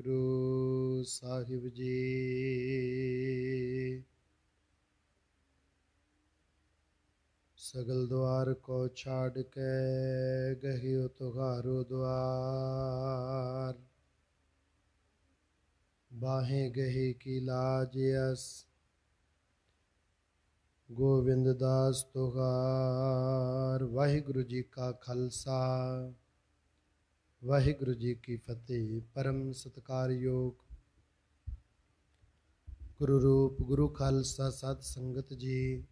ਗੁਰੂ ਸਾਹਿਬ ਜੀ ਸਗਲ ਦਵਾਰ ਕੋ ਛਾੜ ਕੇ ਗਹਿਓ ਤੁਹਾਰੋ ਦਵਾਰ ਬਾਹੇ ਗਹਿ ਕੀ ਲਾਜ ਅਸ ਗੋਵਿੰਦ ਦਾਸ ਤੁਹਾਰ ਵਾਹਿਗੁਰੂ ਜੀ ਕਾ ਖਾਲਸਾ ਵਾਹਿਗੁਰੂ ਜੀ ਕੀ ਫਤਿਹ ਪਰਮ ਸਤਕਾਰਯੋਗ ਗੁਰੂ ਰੂਪ ਗੁਰੂ ਖਾਲਸਾ ਸਤ ਸੰਗਤ ਜੀ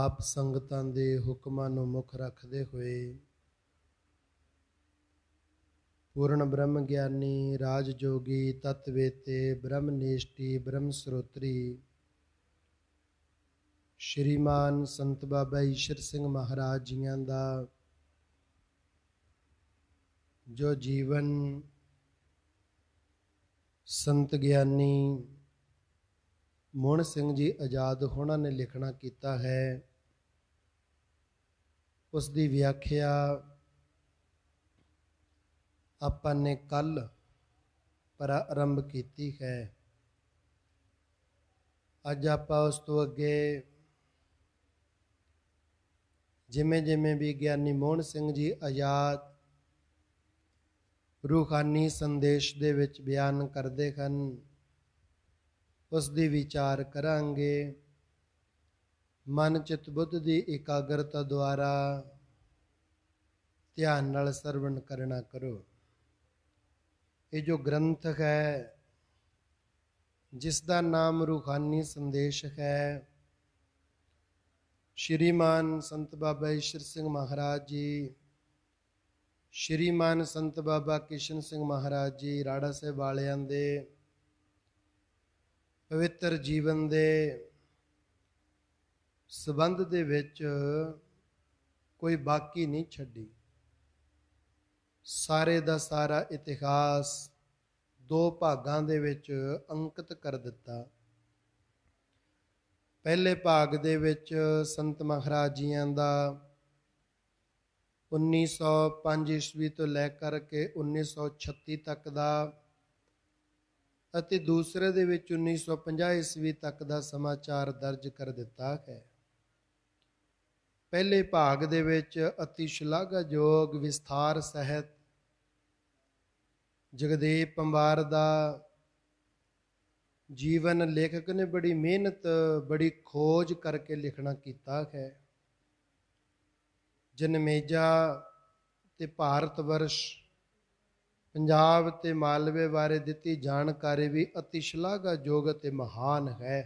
ਆਪ ਸੰਗਤਾਂ ਦੇ ਹੁਕਮਾਂ ਨੂੰ ਮੁੱਖ ਰੱਖਦੇ ਹੋਏ ਪੂਰਨ ਬ੍ਰਹਮ ਗਿਆਨੀ ਰਾਜ ਜੋਗੀ ਤਤਵੇਤੇ ਬ੍ਰਹਮਨੇਸ਼ਟੀ ਬ੍ਰਹਮ ਸਰੋਤਰੀ ਸ਼੍ਰੀਮਾਨ ਸੰਤ ਬਾਬਾ ਈਸ਼ਰ ਸਿੰਘ ਮਹਾਰਾਜ ਜੀਆਂ ਦਾ ਜੋ ਜੀਵਨ ਸੰਤ ਗਿਆਨੀ ਮੋਹਨ ਸਿੰਘ ਜੀ ਆਜ਼ਾਦ ਹੋਣਾ ਨੇ ਲਿਖਣਾ ਕੀਤਾ ਹੈ ਉਸ ਦੀ ਵਿਆਖਿਆ ਆਪਾਂ ਨੇ ਕੱਲ ਪ੍ਰਾਰੰਭ ਕੀਤੀ ਹੈ ਅੱਜ ਆਪਾਂ ਉਸ ਤੋਂ ਅੱਗੇ ਜਿਵੇਂ ਜਿਵੇਂ ਵੀ ਗਿਆਨੀ ਮੋਹਨ ਸਿੰਘ ਜੀ ਆਜ਼ਾਦ ਰੂਹਾਨੀ ਸੰਦੇਸ਼ ਦੇ ਵਿੱਚ ਬਿਆਨ ਕਰਦੇ ਹਨ ਉਸ ਦੀ ਵਿਚਾਰ ਕਰਾਂਗੇ ਮਨ ਚਿਤ ਬੁੱਧ ਦੀ ਇਕਾਗਰਤਾ ਦੁਆਰਾ ਧਿਆਨ ਨਾਲ ਸਰਵਣ ਕਰਨਾ ਕਰੋ ਇਹ ਜੋ ਗ੍ਰੰਥ ਹੈ ਜਿਸ ਦਾ ਨਾਮ ਰੂਹਾਨੀ ਸੰਦੇਸ਼ ਹੈ ਸ਼੍ਰੀਮਾਨ ਸੰਤ ਬਾਬਾ ਈਸ਼ਰ ਸਿੰਘ ਮਹਾਰਾਜ ਜੀ ਸ਼੍ਰੀਮਾਨ ਸੰਤ ਬਾਬਾ ਕਿਸ਼ਨ ਸਿੰਘ ਮਹਾਰਾਜ ਜੀ ਰਾੜਾ ਸਾਹਿਬ ਵਾਲਿਆਂ ਦੇ ਪਵਿੱਤਰ ਜੀਵਨ ਦੇ ਸਬੰਧ ਦੇ ਵਿੱਚ ਕੋਈ ਬਾਕੀ ਨਹੀਂ ਛੱਡੀ ਸਾਰੇ ਦਾ ਸਾਰਾ ਇਤਿਹਾਸ ਦੋ ਭਾਗਾਂ ਦੇ ਵਿੱਚ ਅੰਕਿਤ ਕਰ ਦਿੱਤਾ ਪਹਿਲੇ ਭਾਗ ਦੇ ਵਿੱਚ ਸੰਤ ਮਹਾਰਾਜ ਜੀਆਂ ਦਾ 1905 ਈਸਵੀ ਤੋਂ ਲੈ ਕਰਕੇ 1936 ਤੱਕ ਦਾ ਅਤੇ ਦੂਸਰੇ ਦੇ ਵਿੱਚ 1950 ਈਸਵੀ ਤੱਕ ਦਾ ਸਮਾਚਾਰ ਦਰਜ ਕਰ ਦਿੱਤਾ ਹੈ ਪਹਿਲੇ ਭਾਗ ਦੇ ਵਿੱਚ ਅਤੀ ਸ਼ਲਾਘਾਯੋਗ ਵਿਸਥਾਰ ਸਹਿਤ ਜਗਦੀਪ ਪੰਬਾਰ ਦਾ ਜੀਵਨ ਲੇਖਕ ਨੇ ਬੜੀ ਮਿਹਨਤ ਬੜੀ ਖੋਜ ਕਰਕੇ ਲਿਖਣਾ ਕੀਤਾ ਹੈ ਜਨਮੇਜਾ ਤੇ ਭਾਰਤ ਵਰਸ਼ ਪੰਜਾਬ ਤੇ ਮਾਲਵੇ ਬਾਰੇ ਦਿੱਤੀ ਜਾਣਕਾਰੀ ਵੀ ਅਤਿਸ਼ਲਾਗਾ ਜੋਗ ਤੇ ਮਹਾਨ ਹੈ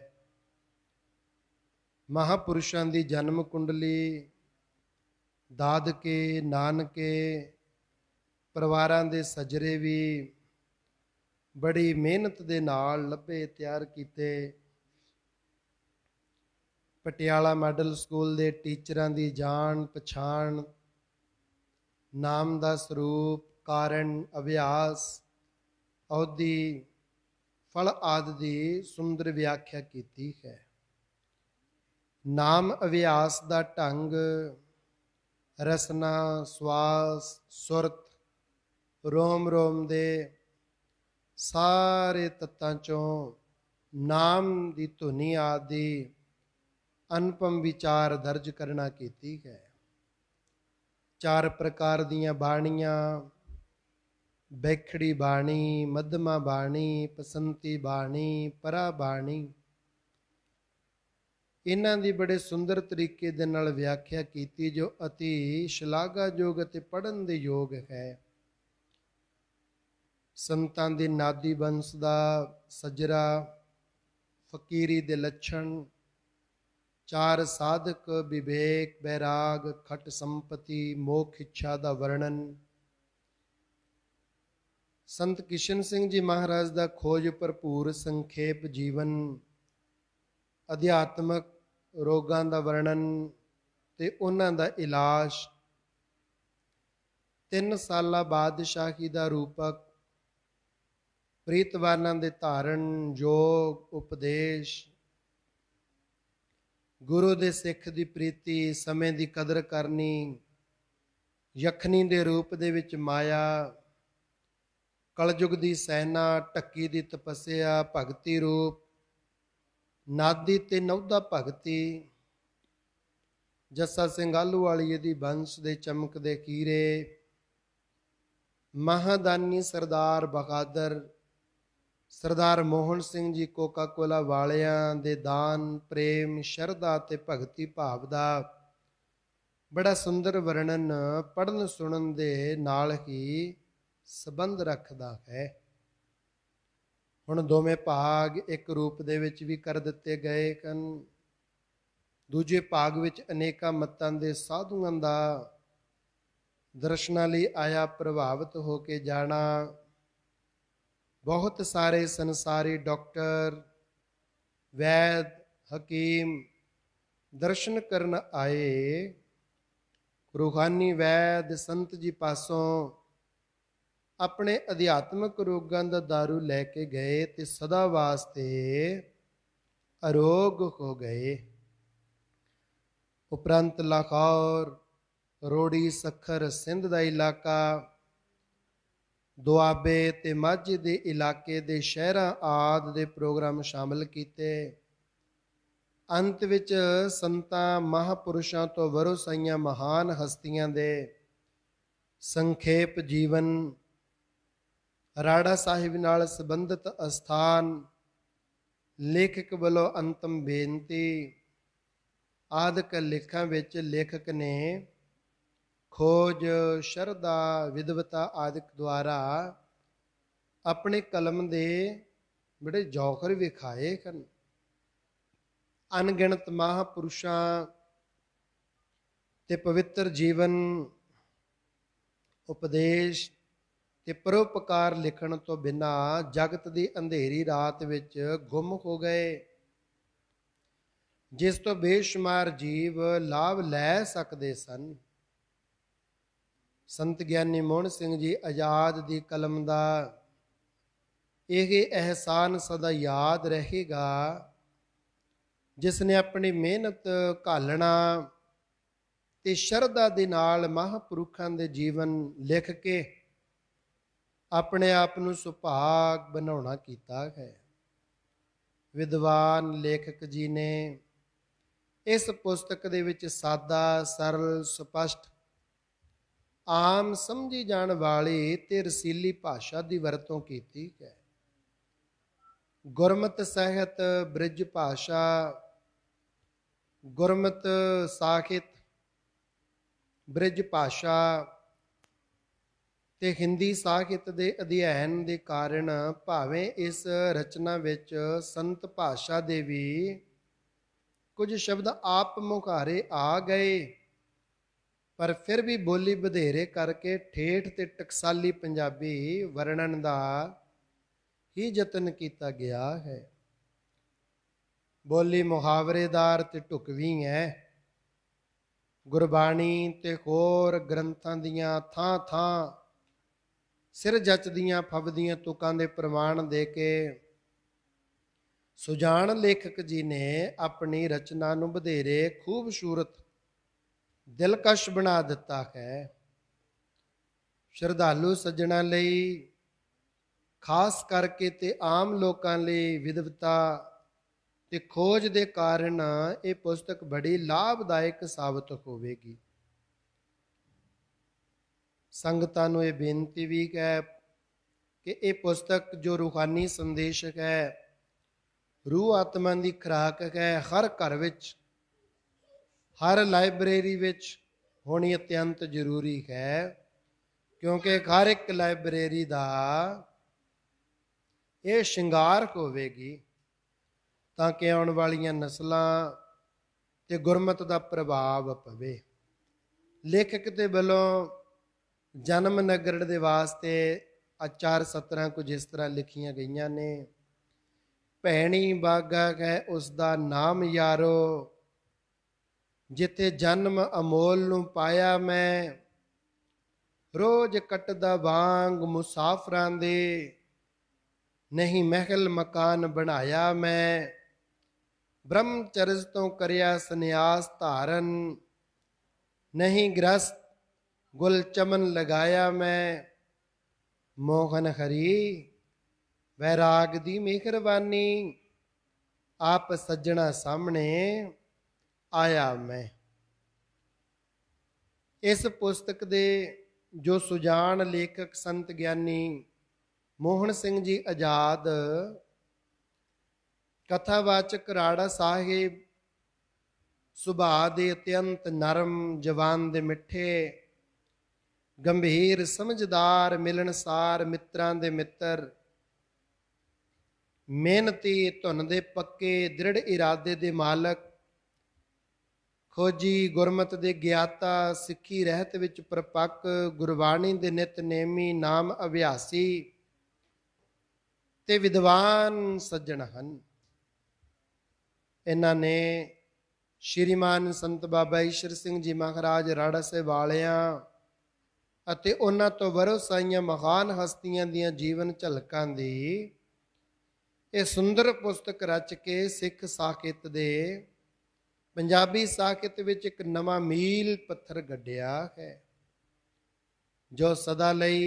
ਮਹਾਪੁਰਸ਼ਾਂ ਦੀ ਜਨਮ ਕੁੰਡਲੀ ਦਾਦਕੇ ਨਾਨਕੇ ਪਰਿਵਾਰਾਂ ਦੇ ਸਜਰੇ ਵੀ ਬੜੀ ਮਿਹਨਤ ਦੇ ਨਾਲ ਲੱਭੇ ਤਿਆਰ ਕੀਤੇ ਪਟਿਆਲਾ ਮਾਡਲ ਸਕੂਲ ਦੇ ਟੀਚਰਾਂ ਦੀ ਜਾਣ ਪਛਾਣ ਨਾਮ ਦਾ ਸਰੂਪ ਕਾਰਨ ਅਭਿਆਸ ਅਉਦੀ ਫਲ ਆਦ ਦੀ ਸੁੰਦਰ ਵਿਆਖਿਆ ਕੀਤੀ ਹੈ ਨਾਮ ਅਭਿਆਸ ਦਾ ਢੰਗ ਰਸਨਾ ਸਵਾਸ ਸੁਰਤ ਰੋਮ ਰੋਮ ਦੇ ਸਾਰੇ ਤੱਤਾਂ ਚੋਂ ਨਾਮ ਦੀ ਧੁਨੀ ਆਦੀ ਅਨਪਮ ਵਿਚਾਰ ਦਰਜ ਕਰਨਾ ਕੀਤੀ ਹੈ ਚਾਰ ਪ੍ਰਕਾਰ ਦੀਆਂ ਬਾਣੀਆਂ ਬੇਖੜੀ ਬਾਣੀ ਮਦਮਾ ਬਾਣੀ ਪਸੰਤੀ ਬਾਣੀ ਪਰਾ ਬਾਣੀ ਇਹਨਾਂ ਦੀ ਬੜੇ ਸੁੰਦਰ ਤਰੀਕੇ ਦੇ ਨਾਲ ਵਿਆਖਿਆ ਕੀਤੀ ਜੋ ਅਤੀ ਸ਼ਲਾਘਾਯੋਗ ਅਤੇ ਪੜਨ ਦੇ ਯੋਗ ਹੈ ਸੰਤਾਂ ਦੇ ਨਾਦੀ ਬੰਸ ਦਾ ਸਜਰਾ ਫਕੀਰੀ ਦੇ ਲੱਛਣ ਚਾਰ ਸਾਧਕ ਵਿਵੇਕ ਬੈਰਾਗ ਖਟ ਸੰਪਤੀ ਮੋਖ ਇੱਛਾ ਦਾ ਵਰਣਨ ਸੰਤ ਕਿਸ਼ਨ ਸਿੰਘ ਜੀ ਮਹਾਰਾਜ ਦਾ ਖੋਜ ਭਰਪੂਰ ਸੰਖੇਪ ਜੀਵਨ ਅਧਿਆਤਮਕ ਰੋਗਾਂ ਦਾ ਵਰਣਨ ਤੇ ਉਹਨਾਂ ਦਾ ਇਲਾਜ 3 ਸਾਲਾਂ ਬਾਦਸ਼ਾਹੀ ਦਾ ਰੂਪਕ ਪ੍ਰੀਤਵਾਨਾਂ ਦੇ ਧਾਰਨ ਜੋਗ ਉਪਦੇਸ਼ ਗੁਰੂ ਦੇ ਸਿੱਖ ਦੀ ਪ੍ਰੀਤੀ ਸਮੇਂ ਦੀ ਕਦਰ ਕਰਨੀ ਯਖਨੀ ਦੇ ਰੂਪ ਦੇ ਵਿੱਚ ਮਾਇਆ ਕਲਯੁਗ ਦੀ ਸੈਨਾ ਟੱਕੀ ਦੀ ਤਪੱਸਿਆ ਭਗਤੀ ਰੂਪ ਨਾਦੀ ਤੇ ਨੌਦਾ ਭਗਤੀ ਜੱਸਾ ਸਿੰਘ ਆਲੂ ਵਾਲੀ ਇਹਦੀ ਬੰਸ ਦੇ ਚਮਕਦੇ ਕੀਰੇ ਮਹਾਦਾਨੀ ਸਰਦਾਰ ਬਹਾਦਰ ਸਰਦਾਰ ਮੋਹਨ ਸਿੰਘ ਜੀ ਕੋਕਾ-ਕੋਲਾ ਵਾਲਿਆਂ ਦੇ ਦਾਨ ਪ੍ਰੇਮ ਸ਼ਰਧਾ ਤੇ ਭਗਤੀ ਭਾਵ ਦਾ ਬੜਾ ਸੁੰਦਰ ਵਰਣਨ ਪੜਨ ਸੁਣਨ ਦੇ ਨਾਲ ਹੀ ਸਬੰਧ ਰੱਖਦਾ ਹੈ ਹੁਣ ਦੋਵੇਂ ਭਾਗ ਇੱਕ ਰੂਪ ਦੇ ਵਿੱਚ ਵੀ ਕਰ ਦਿੱਤੇ ਗਏ ਹਨ ਦੂਜੇ ਭਾਗ ਵਿੱਚ ਅਨੇਕਾਂ ਮਤਾਂ ਦੇ ਸਾਧੂਆਂ ਦਾ ਦਰਸ਼ਨਾਂ ਲਈ ਆਇਆ ਪ੍ਰਭਾਵਿਤ ਹੋ ਕੇ ਜਾਣਾ ਬਹੁਤ ਸਾਰੇ ਸੰਸਾਰੀ ਡਾਕਟਰ ਵੈਦ ਹਕੀਮ ਦਰਸ਼ਨ ਕਰਨ ਆਏ ਰੂਹਾਨੀ ਵੈਦ ਸੰਤ ਜੀ ਪਾਸੋਂ ਆਪਣੇ ਅਧਿਆਤਮਿਕ ਰੋਗਾਂ ਦਾ दारू ਲੈ ਕੇ ਗਏ ਤੇ ਸਦਾ ਵਾਸਤੇ ਅਰੋਗ ਹੋ ਗਏ ਉਪਰੰਤ ਲਾਹੌਰ ਰੋੜੀ ਸਖਰ ਸਿੰਧ ਦਾ ਇਲਾਕਾ ਦੁਆਬੇ ਤੇ ਮਾਝੇ ਦੇ ਇਲਾਕੇ ਦੇ ਸ਼ਹਿਰਾਂ ਆਦ ਦੇ ਪ੍ਰੋਗਰਾਮ ਸ਼ਾਮਲ ਕੀਤੇ ਅੰਤ ਵਿੱਚ ਸੰਤਾਂ ਮਹਾਪੁਰਸ਼ਾਂ ਤੋਂ ਵਰੋਸਾਈਆਂ ਮਹਾਨ ਹਸਤੀਆਂ ਦੇ ਸੰਖੇਪ ਜੀਵਨ ਰਾੜਾ ਸਾਹਿਬ ਨਾਲ ਸੰਬੰਧਿਤ ਅਸਥਾਨ ਲੇਖਕ ਵੱਲੋਂ ਅੰਤਮ ਬੇਨਤੀ ਆਦਿਕ ਲੇਖਾਂ ਵਿੱਚ ਲੇਖਕ ਨੇ ਖੋਜ ਸ਼ਰਦਾ ਵਿਦਵਤਾ ਆਦਿਕ ਦੁਆਰਾ ਆਪਣੇ ਕਲਮ ਦੇ ਬੜੇ ਜੋਖਰ ਵਿਖਾਏ ਕਰਨ ਅਨਗਿਣਤ ਮਹਾਪੁਰਸ਼ਾਂ ਤੇ ਪਵਿੱਤਰ ਜੀਵਨ ਉਪਦੇਸ਼ ਤੇ ਪਰਉਪਕਾਰ ਲਿਖਣ ਤੋਂ ਬਿਨਾ ਜਗਤ ਦੀ ਅੰਧੇਰੀ ਰਾਤ ਵਿੱਚ ਗੁੰਮ ਹੋ ਗਏ ਜਿਸ ਤੋਂ ਬੇਸ਼ੁਮਾਰ ਜੀਵ ਲਾਭ ਲੈ ਸਕਦੇ ਸਨ ਸੰਤ ਗਿਆਨੀ ਮੋਹਨ ਸਿੰਘ ਜੀ ਆਜ਼ਾਦ ਦੀ ਕਲਮ ਦਾ ਇਹ ਇਹਸਾਨ ਸਦਾ ਯਾਦ ਰਹੇਗਾ ਜਿਸ ਨੇ ਆਪਣੀ ਮਿਹਨਤ ਘਾਲਣਾ ਤੇ ਸ਼ਰਧਾ ਦੇ ਨਾਲ ਮਹਾਪੁਰਖਾਂ ਦੇ ਜੀਵਨ ਲਿਖ ਕੇ ਆਪਣੇ ਆਪ ਨੂੰ ਸੁਭਾਗ ਬਣਾਉਣਾ ਕੀਤਾ ਹੈ ਵਿਦਵਾਨ ਲੇਖਕ ਜੀ ਨੇ ਇਸ ਪੁਸਤਕ ਦੇ ਵਿੱਚ ਸਾਦਾ ਸਰਲ ਸਪਸ਼ਟ ਆਮ ਸਮਝੀ ਜਾਣ ਵਾਲੀ ਤੇ ਰਸੀਲੀ ਭਾਸ਼ਾ ਦੀ ਵਰਤੋਂ ਕੀਤੀ ਹੈ ਗੁਰਮਤ ਸਹਿਤ ਬ੍ਰਿਜ ਭਾਸ਼ਾ ਗੁਰਮਤ ਸਾਖਿਤ ਬ੍ਰਿਜ ਭਾਸ਼ਾ ਤੇ ਹਿੰਦੀ ਸਾਹਿਤ ਦੇ ਅਧਿਐਨ ਦੇ ਕਾਰਨ ਭਾਵੇਂ ਇਸ ਰਚਨਾ ਵਿੱਚ ਸੰਤ ਭਾਸ਼ਾ ਦੇ ਵੀ ਕੁਝ ਸ਼ਬਦ ਆਪ ਮੁਖਾਰੇ ਆ ਗਏ ਪਰ ਫਿਰ ਵੀ ਬੋਲੀ ਵਧੇਰੇ ਕਰਕੇ ਠੇਠ ਤੇ ਟਕਸਾਲੀ ਪੰਜਾਬੀ ਵਰਣਨ ਦਾ ਹੀ ਯਤਨ ਕੀਤਾ ਗਿਆ ਹੈ ਬੋਲੀ ਮੁਹਾਵਰੇਦਾਰ ਤੇ ਟੁਕਵੀਂ ਹੈ ਗੁਰਬਾਣੀ ਤੇ ਹੋਰ ਗ੍ਰੰਥਾਂ ਦੀਆਂ ਥਾਂ-ਥਾਂ ਸਿਰ ਜੱਚਦੀਆਂ ਫਬਦੀਆਂ ਤੁਕਾਂ ਦੇ ਪ੍ਰਮਾਣ ਦੇ ਕੇ ਸੁਜਾਨ ਲੇਖਕ ਜੀ ਨੇ ਆਪਣੀ ਰਚਨਾ ਨੂੰ ਬਧੇਰੇ ਖੂਬਸੂਰਤ ਦਿਲਕਸ਼ ਬਣਾ ਦਿੱਤਾ ਹੈ ਸ਼ਰਧਾਲੂ ਸੱਜਣਾ ਲਈ ਖਾਸ ਕਰਕੇ ਤੇ ਆਮ ਲੋਕਾਂ ਲਈ ਵਿਦਵਤਾ ਤੇ ਖੋਜ ਦੇ ਕਾਰਨ ਇਹ ਪੁਸਤਕ ਬੜੀ ਲਾਭਦਾਇਕ ਸਾਬਤ ਹੋਵੇਗੀ ਸੰਗਤਾਂ ਨੂੰ ਇਹ ਬੇਨਤੀ ਵੀ ਹੈ ਕਿ ਇਹ ਪੁਸਤਕ ਜੋ ਰੂਹਾਨੀ ਸੰਦੇਸ਼ਕ ਹੈ ਰੂਹ ਆਤਮਾ ਦੀ ਖਰਾਕ ਹੈ ਹਰ ਘਰ ਵਿੱਚ ਹਰ ਲਾਇਬ੍ਰੇਰੀ ਵਿੱਚ ਹੋਣੀ ਅਤਿਅੰਤ ਜ਼ਰੂਰੀ ਹੈ ਕਿਉਂਕਿ ਹਰ ਇੱਕ ਲਾਇਬ੍ਰੇਰੀ ਦਾ ਇਹ ਸ਼ਿੰਗਾਰ ਹੋਵੇਗੀ ਤਾਂ ਕਿ ਆਉਣ ਵਾਲੀਆਂ ਨਸਲਾਂ ਤੇ ਗੁਰਮਤ ਦਾ ਪ੍ਰਭਾਵ ਪਵੇ ਲੇਖਕ ਦੇ ਵੱਲੋਂ ਜਨਮ ਨਗਰੜ ਦੇ ਵਾਸਤੇ ਅਚਾਰ 17 ਕੁਝ ਇਸ ਤਰ੍ਹਾਂ ਲਿਖੀਆਂ ਗਈਆਂ ਨੇ ਭੈਣੀ ਬਾਗਾ ਹੈ ਉਸ ਦਾ ਨਾਮ ਯਾਰੋ ਜਿਤੇ ਜਨਮ ਅਮੋਲ ਨੂੰ ਪਾਇਆ ਮੈਂ ਰੋਜ਼ ਕੱਟਦਾ ਵਾਂਗ ਮੁਸਾਫਰਾਂ ਦੇ ਨਹੀਂ ਮਹਿਲ ਮਕਾਨ ਬਣਾਇਆ ਮੈਂ ਬ੍ਰਹਮਚਰਜ ਤੋਂ ਕਰਿਆ ਸੰਨਿਆਸ ਧਾਰਨ ਨਹੀਂ ਗ੍ਰਸਤ ਗੁਲ ਚਮਨ ਲਗਾਇਆ ਮੈਂ ਮੋਹਨ ਹਰੀ ਵੈਰਾਗ ਦੀ ਮਿਹਰਬਾਨੀ ਆਪ ਸੱਜਣਾ ਸਾਹਮਣੇ ਆਇਆ ਮੈਂ ਇਸ ਪੁਸਤਕ ਦੇ ਜੋ ਸੁਜਾਨ ਲੇਖਕ ਸੰਤ ਗਿਆਨੀ ਮੋਹਨ ਸਿੰਘ ਜੀ ਆਜ਼ਾਦ ਕਥਾਵਾਚਕ ਰਾੜਾ ਸਾਹਿਬ ਸੁਭਾਅ ਦੇ ਅਤਿਅੰਤ ਨਰਮ ਜਵਾਨ ਦੇ ਮਿੱਠੇ ਗੰਭੀਰ ਸਮਝਦਾਰ ਮਿਲਣਸਾਰ ਮਿੱਤਰਾਂ ਦੇ ਮਿੱਤਰ ਮਿਹਨਤੀ ਧੁਨ ਦੇ ਪੱਕੇ ਦ੍ਰਿੜ ਇਰਾਦੇ ਦੇ ਮਾਲਕ ਖੋਜੀ ਗੁਰਮਤ ਦੇ ਗਿਆਤਾ ਸਿੱਖੀ ਰਹਿਤ ਵਿੱਚ ਪ੍ਰਪੱਕ ਗੁਰਬਾਣੀ ਦੇ ਨਿਤ ਨੇਮੀ ਨਾਮ ਅਭਿਆਸੀ ਤੇ ਵਿਦਵਾਨ ਸੱਜਣ ਹਨ ਇਹਨਾਂ ਨੇ ਸ਼੍ਰੀਮਾਨ ਸੰਤ ਬਾਬਾ ਈਸ਼ਰ ਸਿੰਘ ਜੀ ਮਹਾਰਾਜ ਰਾੜਾ ਸੇ ਵਾਲਿਆਂ ਅਤੇ ਉਹਨਾਂ ਤੋਂ ਵਰਸਾਈਆਂ ਮਹਾਨ ਹਸਤੀਆਂ ਦੀਆਂ ਜੀਵਨ ਝਲਕਾਂ ਦੀ ਇਹ ਸੁੰਦਰ ਪੁਸਤਕ ਰਚ ਕੇ ਸਿੱਖ ਸਾਖਿਤ ਦੇ ਪੰਜਾਬੀ ਸਾਹਿਤ ਵਿੱਚ ਇੱਕ ਨਵਾਂ ਮੀਲ ਪੱਥਰ ਗੱਡਿਆ ਹੈ ਜੋ ਸਦਾ ਲਈ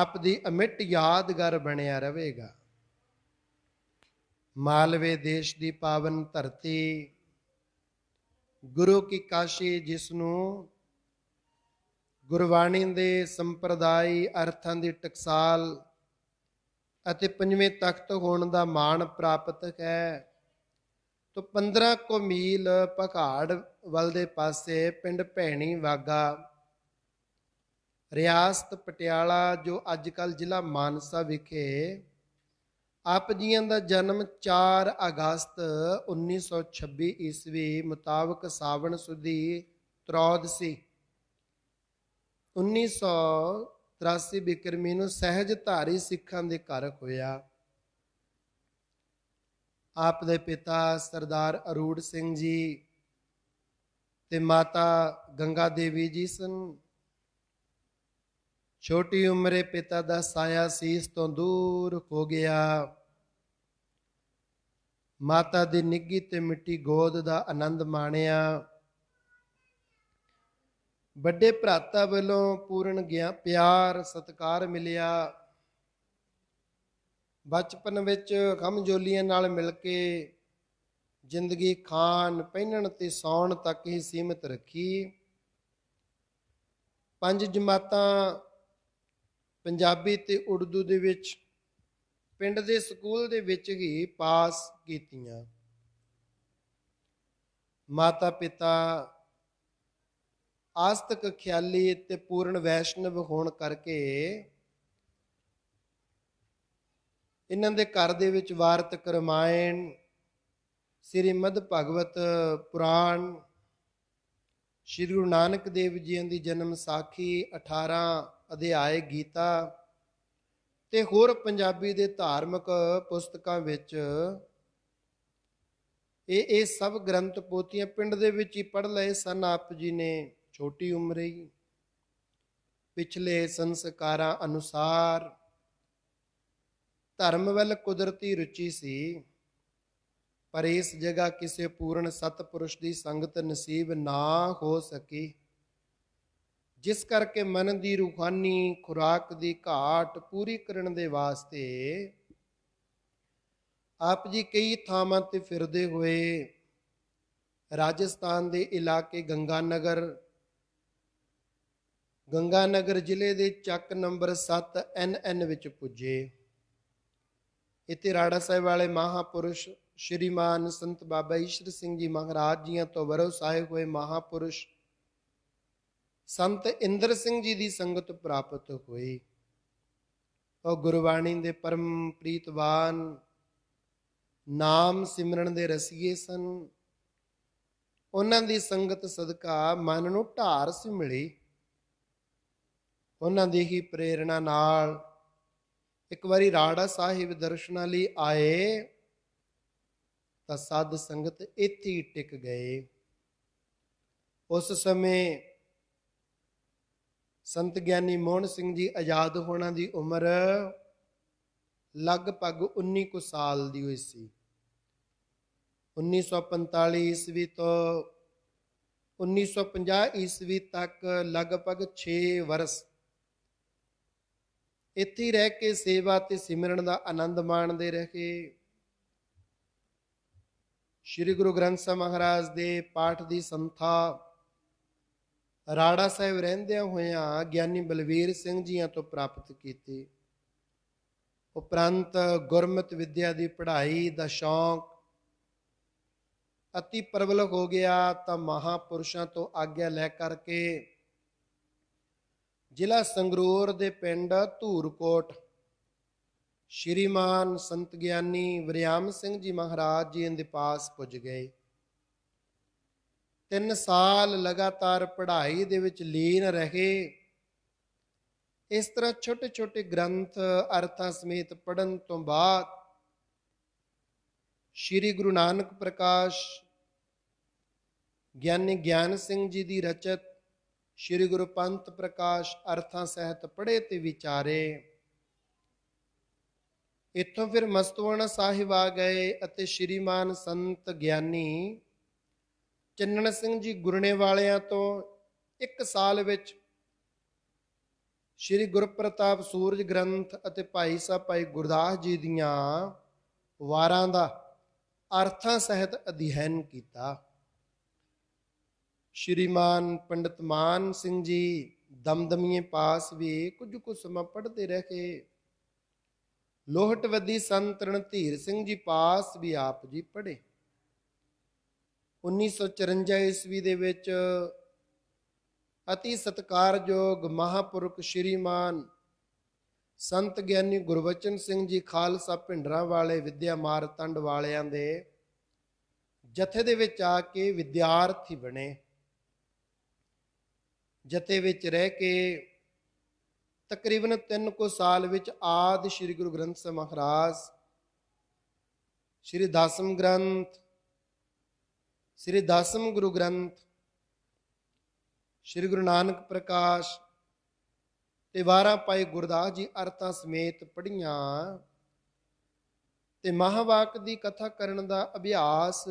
ਆਪ ਦੀ ਅਮਿੱਟ ਯਾਦਗਾਰ ਬਣਿਆ ਰਹੇਗਾ ਮਾਲਵੇ ਦੇਸ਼ ਦੀ ਪਾਵਨ ਧਰਤੀ ਗੁਰੂ ਕੀ ਕਾਸ਼ੀ ਜਿਸ ਨੂੰ ਗੁਰਬਾਣੀ ਦੇ ਸੰਪਰਦਾਈ ਅਰਥਾਂ ਦੀ ਟਕਸਾਲ ਅਤੇ ਪੰਜਵੇਂ ਤਖਤ ਹੋਣ ਦਾ ਮਾਣ ਪ੍ਰਾਪਤ ਹੈ ਤੋ 15 ਕੋ ਮੀਲ ਪਹਾੜ ਵੱਲ ਦੇ ਪਾਸੇ ਪਿੰਡ ਭੈਣੀ ਵਾਗਾ ਰਿਆਸਤ ਪਟਿਆਲਾ ਜੋ ਅੱਜ ਕੱਲ ਜ਼ਿਲ੍ਹਾ ਮਾਨਸਾ ਵਿਖੇ ਆਪ ਜੀਆਂ ਦਾ ਜਨਮ 4 ਅਗਸਤ 1926 ਈਸਵੀ ਮੁਤਾਬਕ ਸਾਵਣ ਸੁਦੀ ਤਰੌਦ ਸੀ 1983 ਬਿਕਰਮੀ ਨੂੰ ਸਹਿਜ ਧਾਰੀ ਸਿੱਖਾਂ ਦੇ ਘਰ ਹੋਇਆ ਆਪ ਦੇ ਪਿਤਾ ਸਰਦਾਰ ਅਰੂੜ ਸਿੰਘ ਜੀ ਤੇ ਮਾਤਾ ਗੰਗਾ ਦੇਵੀ ਜੀ ਸਨ ਛੋਟੀ ਉਮਰੇ ਪਿਤਾ ਦਾ ਸਾਇਆ ਸੀਸ ਤੋਂ ਦੂਰ ਹੋ ਗਿਆ ਮਾਤਾ ਦੀ ਨਿੱਗੀ ਤੇ ਮਿੱਟੀ ਗੋਦ ਦਾ ਆਨੰਦ ਮਾਣਿਆ ਵੱਡੇ ਭਰਾਤਾ ਵੱਲੋਂ ਪੂਰਨ ਗਿਆ ਪਿਆਰ ਸਤਕਾਰ ਮਿਲਿਆ ਬਚਪਨ ਵਿੱਚ ਗਮਜੋਲੀਆਂ ਨਾਲ ਮਿਲ ਕੇ ਜ਼ਿੰਦਗੀ ਖਾਣ ਪਹਿਨਣ ਤੇ ਸੌਣ ਤੱਕ ਹੀ ਸੀਮਤ ਰੱਖੀ ਪੰਜ ਜਮਾਤਾਂ ਪੰਜਾਬੀ ਤੇ ਉਰਦੂ ਦੇ ਵਿੱਚ ਪਿੰਡ ਦੇ ਸਕੂਲ ਦੇ ਵਿੱਚ ਹੀ ਪਾਸ ਕੀਤੀਆਂ ਮਾਤਾ ਪਿਤਾ ਆਸਤਕ ਖਿਆਲੀ ਤੇ ਪੂਰਨ ਵੈਸ਼ਨਵ ਹੋਣ ਕਰਕੇ ਇਹਨਾਂ ਦੇ ਘਰ ਦੇ ਵਿੱਚ ਵਾਰਤਕ ਰਮਾਇਣ ਸ੍ਰੀਮਦ ਭਗਵਤ ਪੁਰਾਣ ਸ਼੍ਰੀ ਗੁਰੂ ਨਾਨਕ ਦੇਵ ਜੀ ਦੀ ਜਨਮ ਸਾਖੀ 18 ਅਧਿਆਏ ਗੀਤਾ ਤੇ ਹੋਰ ਪੰਜਾਬੀ ਦੇ ਧਾਰਮਿਕ ਪੁਸਤਕਾਂ ਵਿੱਚ ਇਹ ਇਹ ਸਭ ਗ੍ਰੰਥ ਪੋਤੀਆਂ ਪਿੰਡ ਦੇ ਵਿੱਚ ਹੀ ਪੜ ਲਏ ਸਨ ਆਪ ਜੀ ਨੇ ਛੋਟੀ ਉਮਰੇ ਹੀ ਪਿਛਲੇ ਸੰਸਕਾਰਾਂ ਅਨੁਸਾਰ ਧਰਮ ਵੱਲ ਕੁਦਰਤੀ ਰੁਚੀ ਸੀ ਪਰ ਇਸ ਜਗ੍ਹਾ ਕਿਸੇ ਪੂਰਨ ਸਤਪੁਰਸ਼ ਦੀ ਸੰਗਤ ਨਸੀਬ ਨਾ ਹੋ ਸਕੀ ਜਿਸ ਕਰਕੇ ਮਨ ਦੀ ਰੂਹਾਨੀ ਖੁਰਾਕ ਦੀ ਘਾਟ ਪੂਰੀ ਕਰਨ ਦੇ ਵਾਸਤੇ ਆਪ ਜੀ ਕਈ ਥਾਵਾਂ ਤੇ ਫਿਰਦੇ ਹੋਏ ਰਾਜਸਥਾਨ ਦੇ ਇਲਾਕੇ ਗੰਗਾਨਗਰ ਗੰਗਾਨਗਰ ਜ਼ਿਲ੍ਹੇ ਦੇ ਚੱਕ ਨੰਬਰ 7 ਐਨ ਐਨ ਵਿੱਚ ਪੁੱਜੇ ਇੱਥੇ ਰਾੜਾ ਸਾਹਿਬ ਵਾਲੇ ਮਹਾਪੁਰਸ਼ ਸ਼੍ਰੀਮਾਨ ਸੰਤ ਬਾਬਾ ਈਸ਼ਰ ਸਿੰਘ ਜੀ ਮਹਾਰਾਜ ਜੀਆਂ ਤੋਂ ਵਰੋ ਸਾਹਿਬ ਹੋਏ ਮਹਾਪੁਰਸ਼ ਸੰਤ ਇੰਦਰ ਸਿੰਘ ਜੀ ਦੀ ਸੰਗਤ ਪ੍ਰਾਪਤ ਹੋਈ ਉਹ ਗੁਰਬਾਣੀ ਦੇ ਪਰਮ ਪ੍ਰੀਤਵਾਨ ਨਾਮ ਸਿਮਰਨ ਦੇ ਰਸੀਏ ਸਨ ਉਹਨਾਂ ਦੀ ਸੰਗਤ ਸਦਕਾ ਮਨ ਨੂੰ ਢਾਰ ਮਿਲੀ ਉਹਨਾਂ ਦੀ ਹੀ ਪ੍ਰੇਰਣਾ ਨਾਲ ਇੱਕ ਵਾਰੀ ਰਾੜਾ ਸਾਹਿਬ ਦਰਸ਼ਨਾਂ ਲਈ ਆਏ ਤਾਂ ਸਾਧ ਸੰਗਤ ਇੱਥੇ ਹੀ ਟਿਕ ਗਏ ਉਸ ਸਮੇਂ ਸੰਤ ਗਿਆਨੀ ਮੋਹਨ ਸਿੰਘ ਜੀ ਆਜ਼ਾਦ ਹੋਣਾਂ ਦੀ ਉਮਰ ਲਗਭਗ 19 ਕੁ ਸਾਲ ਦੀ ਹੋਈ ਸੀ 1945 ਈਸਵੀ ਤੋਂ 1950 ਈਸਵੀ ਤੱਕ ਲਗਭਗ 6 ਵਰਸ ਇੱਥੇ ਰਹਿ ਕੇ ਸੇਵਾ ਤੇ ਸਿਮਰਨ ਦਾ ਆਨੰਦ ਮਾਣਦੇ ਰਹਿ ਕੇ ਸ੍ਰੀ ਗੁਰੂ ਗ੍ਰੰਥ ਸਾਹਿਬ ਮਹਾਰਾਜ ਦੇ ਪਾਠ ਦੀ ਸੰਥਾ ਰਾੜਾ ਸਾਹਿਬ ਰਹਿੰਦਿਆਂ ਹੋਇਆਂ ਗਿਆਨੀ ਬਲਵੀਰ ਸਿੰਘ ਜੀਆਂ ਤੋਂ ਪ੍ਰਾਪਤ ਕੀਤੀ ਉਪਰੰਤ ਗੁਰਮਤ ਵਿਦਿਆ ਦੀ ਪੜ੍ਹਾਈ ਦਾ ਸ਼ੌਂਕ ਅਤੀ ਪ੍ਰਬਲ ਹੋ ਗਿਆ ਤਾਂ ਮਹਾਪੁਰਸ਼ਾਂ ਤੋਂ ਆਗਿਆ ਲੈ ਕਰਕੇ ਜ਼ਿਲ੍ਹਾ ਸੰਗਰੂਰ ਦੇ ਪਿੰਡ ਧੂਰਕੋਟ ਸ਼੍ਰੀਮਾਨ ਸੰਤ ਗਿਆਨੀ ਵਰਿਆਮ ਸਿੰਘ ਜੀ ਮਹਾਰਾਜ ਜੀ ਦੇ ਪਾਸ ਪੁੱਜ ਗਏ 3 ਸਾਲ ਲਗਾਤਾਰ ਪੜ੍ਹਾਈ ਦੇ ਵਿੱਚ ਲੀਨ ਰਹੇ ਇਸ ਤਰ੍ਹਾਂ ਛੋਟੇ ਛੋਟੇ ਗ੍ਰੰਥ ਅਰਥਾਂ ਸਮੇਤ ਪੜਨ ਤੋਂ ਬਾਅਦ ਸ਼੍ਰੀ ਗੁਰੂ ਨਾਨਕ ਪ੍ਰਕਾਸ਼ ਗਿਆਨੀ ਗਿਆਨ ਸਿੰਘ ਜੀ ਦੀ ਰਚਿਤ ਸ੍ਰੀ ਗੁਰੂ ਪੰਥ ਪ੍ਰਕਾਸ਼ ਅਰਥਾਂ ਸਹਿਤ ਪੜ੍ਹੇ ਤੇ ਵਿਚਾਰੇ ਇੱਥੋਂ ਫਿਰ ਮਸਤਵਣ ਸਾਹਿਬ ਆ ਗਏ ਅਤੇ ਸ਼੍ਰੀਮਾਨ ਸੰਤ ਗਿਆਨੀ ਚੰਨਣ ਸਿੰਘ ਜੀ ਗੁਰਨੇ ਵਾਲਿਆਂ ਤੋਂ ਇੱਕ ਸਾਲ ਵਿੱਚ ਸ਼੍ਰੀ ਗੁਰਪ੍ਰਤਾਪ ਸੂਰਜ ਗ੍ਰੰਥ ਅਤੇ ਭਾਈ ਸਾਹਿਬ ਭਾਈ ਗੁਰਦਾਸ ਜੀ ਦੀਆਂ ਵਾਰਾਂ ਦਾ ਅਰਥਾਂ ਸਹਿਤ ਅਧਿਐਨ ਕੀਤਾ ਸ਼੍ਰੀਮਾਨ ਪੰਡਤ ਮਾਨ ਸਿੰਘ ਜੀ ਦਮਦਮੀਏ ਪਾਸ ਵੀ ਕੁਝ ਕੁ ਸਮਾਂ ਪੜਦੇ ਰਹਿ ਕੇ ਲੋਹਟਵਦੀ ਸੰਤ ਰਣਧੀਰ ਸਿੰਘ ਜੀ ਪਾਸ ਵੀ ਆਪ ਜੀ ਪੜੇ 1954 ਈਸਵੀ ਦੇ ਵਿੱਚ ਅਤੀ ਸਤਕਾਰਯੋਗ ਮਹਾਪੁਰਖ ਸ਼੍ਰੀਮਾਨ ਸੰਤ ਗਿਆਨੀ ਗੁਰਵਚਨ ਸਿੰਘ ਜੀ ਖਾਲਸਾ ਭਿੰਡਰਾਂ ਵਾਲੇ ਵਿਦਿਆ ਮਾਰਤੰਡ ਵਾਲਿਆਂ ਦੇ ਜਥੇ ਦੇ ਵਿੱਚ ਆ ਕੇ ਵਿਦਿਆਰਥੀ ਬਣੇ ਜਤੇ ਵਿੱਚ ਰਹਿ ਕੇ ਤਕਰੀਬਨ 3 ਕੋ ਸਾਲ ਵਿੱਚ ਆਦ ਸ੍ਰੀ ਗੁਰੂ ਗ੍ਰੰਥ ਸਾਹਿਬ ਮਹਾਰਾਜ ਸ੍ਰੀ ਦਾਸਮ ਗ੍ਰੰਥ ਸ੍ਰੀ ਦਾਸਮ ਗੁਰੂ ਗ੍ਰੰਥ ਸ੍ਰੀ ਗੁਰੂ ਨਾਨਕ ਪ੍ਰਕਾਸ਼ ਤੇ 12 ਪਾਈ ਗੁਰਦਾਸ ਜੀ ਅਰਥਾਂ ਸਮੇਤ ਪੜੀਆਂ ਤੇ ਮਹਾਵਾਕ ਦੀ ਕਥਾ ਕਰਨ ਦਾ ਅਭਿਆਸ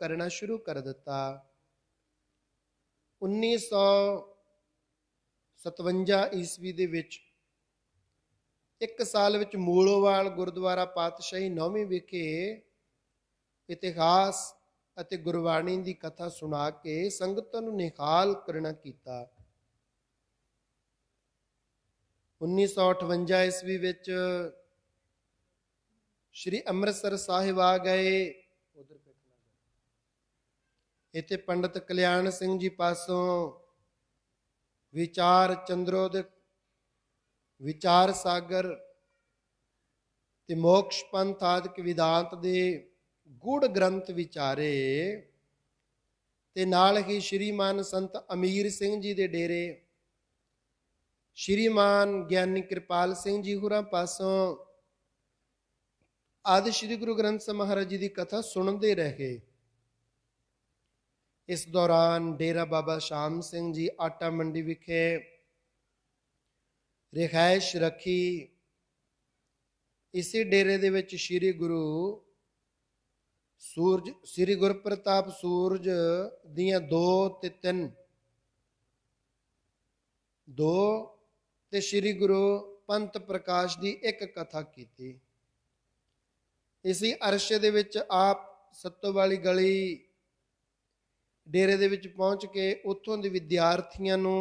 ਕਰਨਾ ਸ਼ੁਰੂ ਕਰ ਦਿੱਤਾ 1900 57 ਈਸਵੀ ਦੇ ਵਿੱਚ ਇੱਕ ਸਾਲ ਵਿੱਚ ਮੂਲੋਵਾਲ ਗੁਰਦੁਆਰਾ ਪਾਤਸ਼ਾਹੀ ਨੌਵੀਂ ਵਿਖੇ ਇਤਿਹਾਸ ਅਤੇ ਗੁਰਬਾਣੀ ਦੀ ਕਥਾ ਸੁਣਾ ਕੇ ਸੰਗਤਾਂ ਨੂੰ ਨਿਹਾਲ ਕਰਨਾ ਕੀਤਾ 1958 ਈਸਵੀ ਵਿੱਚ ਸ਼੍ਰੀ ਅੰਮ੍ਰਿਤਸਰ ਸਾਹਿਬ ਆ ਗਏ ਉਧਰ ਇੱਥੇ ਪੰਡਤ ਕਲਿਆਣ ਸਿੰਘ ਜੀ ਪਾਸੋਂ ਵਿਚਾਰ ਚੰਦਰੋਦਿਕ ਵਿਚਾਰ ਸਾਗਰ ਤੇ ਮੋਕਸ਼ ਪੰਥ ਆਦਿਕ ਵਿਦਾਂਤ ਦੇ ਗੁੜ ਗ੍ਰੰਥ ਵਿਚਾਰੇ ਤੇ ਨਾਲ ਹੀ ਸ਼੍ਰੀਮਾਨ ਸੰਤ ਅਮੀਰ ਸਿੰਘ ਜੀ ਦੇ ਡੇਰੇ ਸ਼੍ਰੀਮਾਨ ਗਿਆਨੀ ਕਿਰਪਾਲ ਸਿੰਘ ਜੀ ਹੁਰਾਂ ਪਾਸੋਂ ਆਦਿ ਸ਼੍ਰੀ ਗੁਰੂ ਗ੍ਰੰਥ ਸਾਹਿਬ ਮਹਾਰਾਜ ਜੀ ਦੀ ਕਥਾ ਸੁਣਦੇ ਰਹੇ ਇਸ ਦੌਰਾਨ ਡੇਰਾ ਬਾਬਾ ਸ਼ਾਮ ਸਿੰਘ ਜੀ ਆਟਾ ਮੰਡੀ ਵਿਖੇ ਰਿਹਾਇਸ਼ ਰੱਖੀ ਇਸੇ ਡੇਰੇ ਦੇ ਵਿੱਚ ਸ੍ਰੀ ਗੁਰੂ ਸੂਰਜ ਸ੍ਰੀ ਗੁਰਪ੍ਰਤਾਪ ਸੂਰਜ ਦੀਆਂ 2 ਤੇ 3 2 ਤੇ ਸ੍ਰੀ ਗੁਰੂ ਪੰਤ ਪ੍ਰਕਾਸ਼ ਦੀ ਇੱਕ ਕਥਾ ਕੀਤੀ ਇਸੇ ਅਰਸ਼ੇ ਦੇ ਵਿੱਚ ਆਪ ਸੱਤੋ ਵਾਲੀ ਗਲੀ ਡੇਰੇ ਦੇ ਵਿੱਚ ਪਹੁੰਚ ਕੇ ਉੱਥੋਂ ਦੇ ਵਿਦਿਆਰਥੀਆਂ ਨੂੰ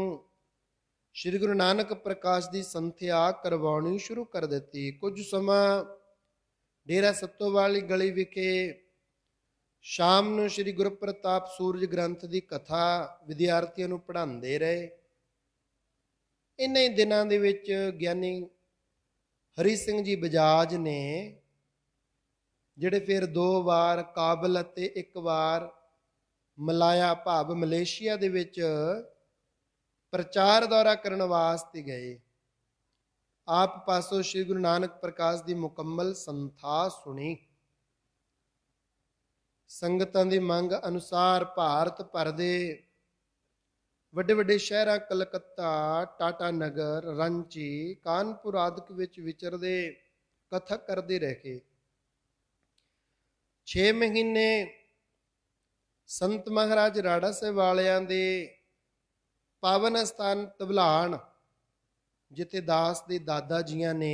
ਸ੍ਰੀ ਗੁਰੂ ਨਾਨਕ ਪ੍ਰਕਾਸ਼ ਦੀ ਸੰਥਿਆ ਕਰਵਾਉਣੀ ਸ਼ੁਰੂ ਕਰ ਦਿੱਤੀ ਕੁਝ ਸਮਾਂ ਡੇਰਾ ਸੱਤੋ ਵਾਲੀ ਗਲੀ ਵਿਖੇ ਸ਼ਾਮ ਨੂੰ ਸ੍ਰੀ ਗੁਰੂ ਪ੍ਰਤਾਪ ਸੂਰਜ ਗ੍ਰੰਥ ਦੀ ਕਥਾ ਵਿਦਿਆਰਥੀਆਂ ਨੂੰ ਪੜ੍ਹਾਉਂਦੇ ਰਹੇ ਇੰਨੇ ਹੀ ਦਿਨਾਂ ਦੇ ਵਿੱਚ ਗਿਆਨੀ ਹਰੀ ਸਿੰਘ ਜੀ ਬਜਾਜ ਨੇ ਜਿਹੜੇ ਫਿਰ ਦੋ ਵਾਰ ਕਾਬਲ ਅਤੇ ਇੱਕ ਵਾਰ ਮਲਾਇਆ ਭਾਵ ਮਲੇਸ਼ੀਆ ਦੇ ਵਿੱਚ ਪ੍ਰਚਾਰ ਦੌਰਾ ਕਰਨ ਵਾਸਤੇ ਗਏ ਆਪ ਪਾਸੋਂ ਸ੍ਰੀ ਗੁਰੂ ਨਾਨਕ ਪ੍ਰਕਾਸ਼ ਦੀ ਮੁਕੰਮਲ ਸੰਥਾ ਸੁਣੀ ਸੰਗਤਾਂ ਦੀ ਮੰਗ ਅਨੁਸਾਰ ਭਾਰਤ ਭਰ ਦੇ ਵੱਡੇ ਵੱਡੇ ਸ਼ਹਿਰਾਂ ਕਲਕੱਤਾ ਟਾਟਾ ਨਗਰ ਰਾਂਚੀ ਕਾਨਪੁਰ ਆਦਿਕ ਵਿੱਚ ਵਿਚਰਦੇ ਕਥਕ ਕਰਦੇ ਰਹੇ 6 ਮਹੀਨੇ ਸੰਤ ਮਹਾਰਾਜ ਰਾੜਾ ਸਾਹਿਬ ਵਾਲਿਆਂ ਦੇ ਪਾਵਨ ਸਥਾਨ ਤਬਲਾਣ ਜਿੱਥੇ ਦਾਸ ਦੇ ਦਾਦਾ ਜੀਆਂ ਨੇ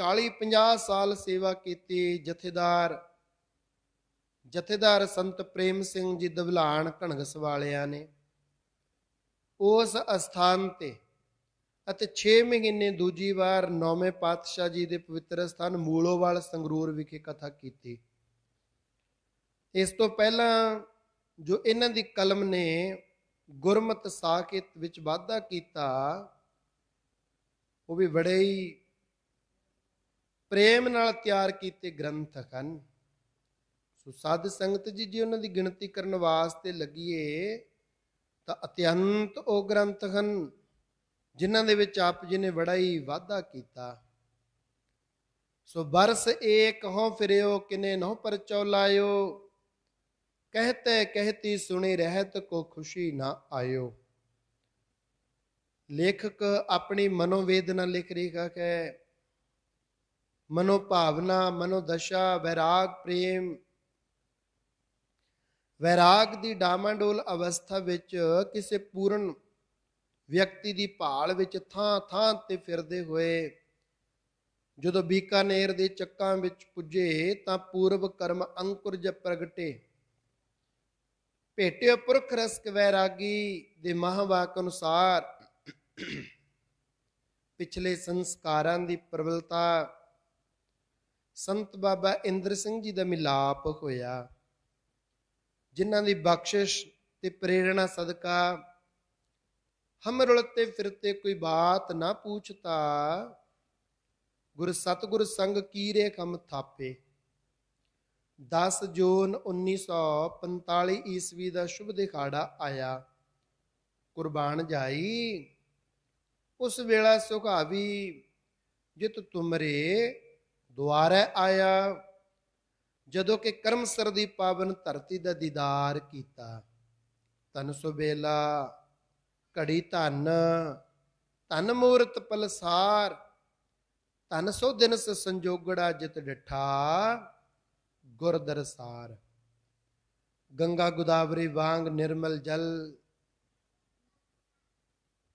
40-50 ਸਾਲ ਸੇਵਾ ਕੀਤੀ ਜਥੇਦਾਰ ਜਥੇਦਾਰ ਸੰਤ ਪ੍ਰੇਮ ਸਿੰਘ ਜੀ ਦਵਲਾਣ ਘਣਗਸ ਵਾਲਿਆਂ ਨੇ ਉਸ ਅਸਥਾਨ ਤੇ ਅਤੇ 6 ਮਹੀਨੇ ਦੂਜੀ ਵਾਰ ਨੌਵੇਂ ਪਾਤਸ਼ਾਹ ਜੀ ਦੇ ਪਵਿੱਤਰ ਸਥਾਨ ਮੂਲੋਵਾਲ ਸੰਗਰੂਰ ਵਿਖੇ ਕਥਾ ਕੀਤੀ ਇਸ ਤੋਂ ਪਹਿਲਾਂ ਜੋ ਇਹਨਾਂ ਦੀ ਕਲਮ ਨੇ ਗੁਰਮਤ ਸਾਖਿਤ ਵਿੱਚ ਵਾਧਾ ਕੀਤਾ ਉਹ ਵੀ ਬੜੇ ਹੀ ਪ੍ਰੇਮ ਨਾਲ ਤਿਆਰ ਕੀਤੇ ਗ੍ਰੰਥ ਹਨ ਸੋ ਸਾਧ ਸੰਗਤ ਜੀ ਜੇ ਉਹਨਾਂ ਦੀ ਗਿਣਤੀ ਕਰਨ ਵਾਸਤੇ ਲੱਗੀਏ ਤਾਂ ਅਤਿਅੰਤ ਉਹ ਗ੍ਰੰਥ ਹਨ ਜਿਨ੍ਹਾਂ ਦੇ ਵਿੱਚ ਆਪ ਜੀ ਨੇ ਬੜਾ ਹੀ ਵਾਧਾ ਕੀਤਾ ਸੋ ਬਰਸ ਏਕ ਹੋ ਫਿਰਿਓ ਕਿਨੇ ਨਹੁ ਪਰਚੋ ਲਾਇਓ ਕਹਤੇ ਕਹਤੀ ਸੁਣੀ ਰਹਿਤ ਕੋ ਖੁਸ਼ੀ ਨਾ ਆਇਓ ਲੇਖਕ ਆਪਣੀ ਮਨੋਵੇਦਨਾ ਲਿਖ ਰਿਹਾ ਹੈ ਮਨੋ ਭਾਵਨਾ ਮਨੋ ਦਸ਼ਾ ਵੈਰਾਗ ਪ੍ਰੇਮ ਵਿਰਾਗ ਦੀ ਡਾਮਾਡੋਲ ਅਵਸਥਾ ਵਿੱਚ ਕਿਸੇ ਪੂਰਨ ਵਿਅਕਤੀ ਦੀ ਭਾਲ ਵਿੱਚ ਥਾਂ ਥਾਂ ਤੇ ਫਿਰਦੇ ਹੋਏ ਜਦੋਂ ਬੀਕਾਨੇਰ ਦੇ ਚੱਕਾਂ ਵਿੱਚ ਪੁੱਜੇ ਤਾਂ ਪੂਰਵ ਕਰਮ ਅੰਕੁਰ ਜ ਪ੍ਰਗਟੇ ਭੇਟਿਓ ਪੁਰਖ ਰਸਕ ਵੈਰਾਗੀ ਦੇ ਮਹਾਵਾਕ ਅਨੁਸਾਰ ਪਿਛਲੇ ਸੰਸਕਾਰਾਂ ਦੀ ਪ੍ਰਵਲਤਾ ਸੰਤ ਬਾਬਾ ਇੰਦਰ ਸਿੰਘ ਜੀ ਦਾ ਮਿਲਾਪ ਹੋਇਆ ਜਿਨ੍ਹਾਂ ਦੀ ਬਖਸ਼ਿਸ਼ ਤੇ ਪ੍ਰੇਰਣਾ ਸਦਕਾ ਹਮ ਰੁਲਤੇ ਫਿਰਤੇ ਕੋਈ ਬਾਤ ਨਾ ਪੁੱਛਤਾ ਗੁਰ ਸਤਗੁਰ ਸੰਗ ਕੀਰੇ ਕਮ ਥਾਪੇ 10 ਜੂਨ 1945 ਈਸਵੀ ਦਾ ਸ਼ੁਭ ਦਿਹਾੜਾ ਆਇਆ ਕੁਰਬਾਨ ਜਾਈ ਉਸ ਵੇਲਾ ਸੁਖਾਵੀ ਜਿਤ ਤੁਮਰੇ ਦੁਆਰੇ ਆਇਆ ਜਦੋਂ ਕਿ ਕਰਮਸਰ ਦੀ ਪਾਵਨ ਧਰਤੀ ਦਾ ਦੀਦਾਰ ਕੀਤਾ ਤਨ ਸੁਬੇਲਾ ਕੜੀ ਧਨ ਤਨ ਮੂਰਤ ਪਲਸਾਰ ਤਨ ਸੋ ਸ ਸੰਜੋਗੜਾ ਜਿਤ ਡਠਾ ਗੁਰ ਦਰਸਾਰ ਗੰਗਾ ਗੋਦਾਵਰੀ ਵਾਂਗ ਨਿਰਮਲ ਜਲ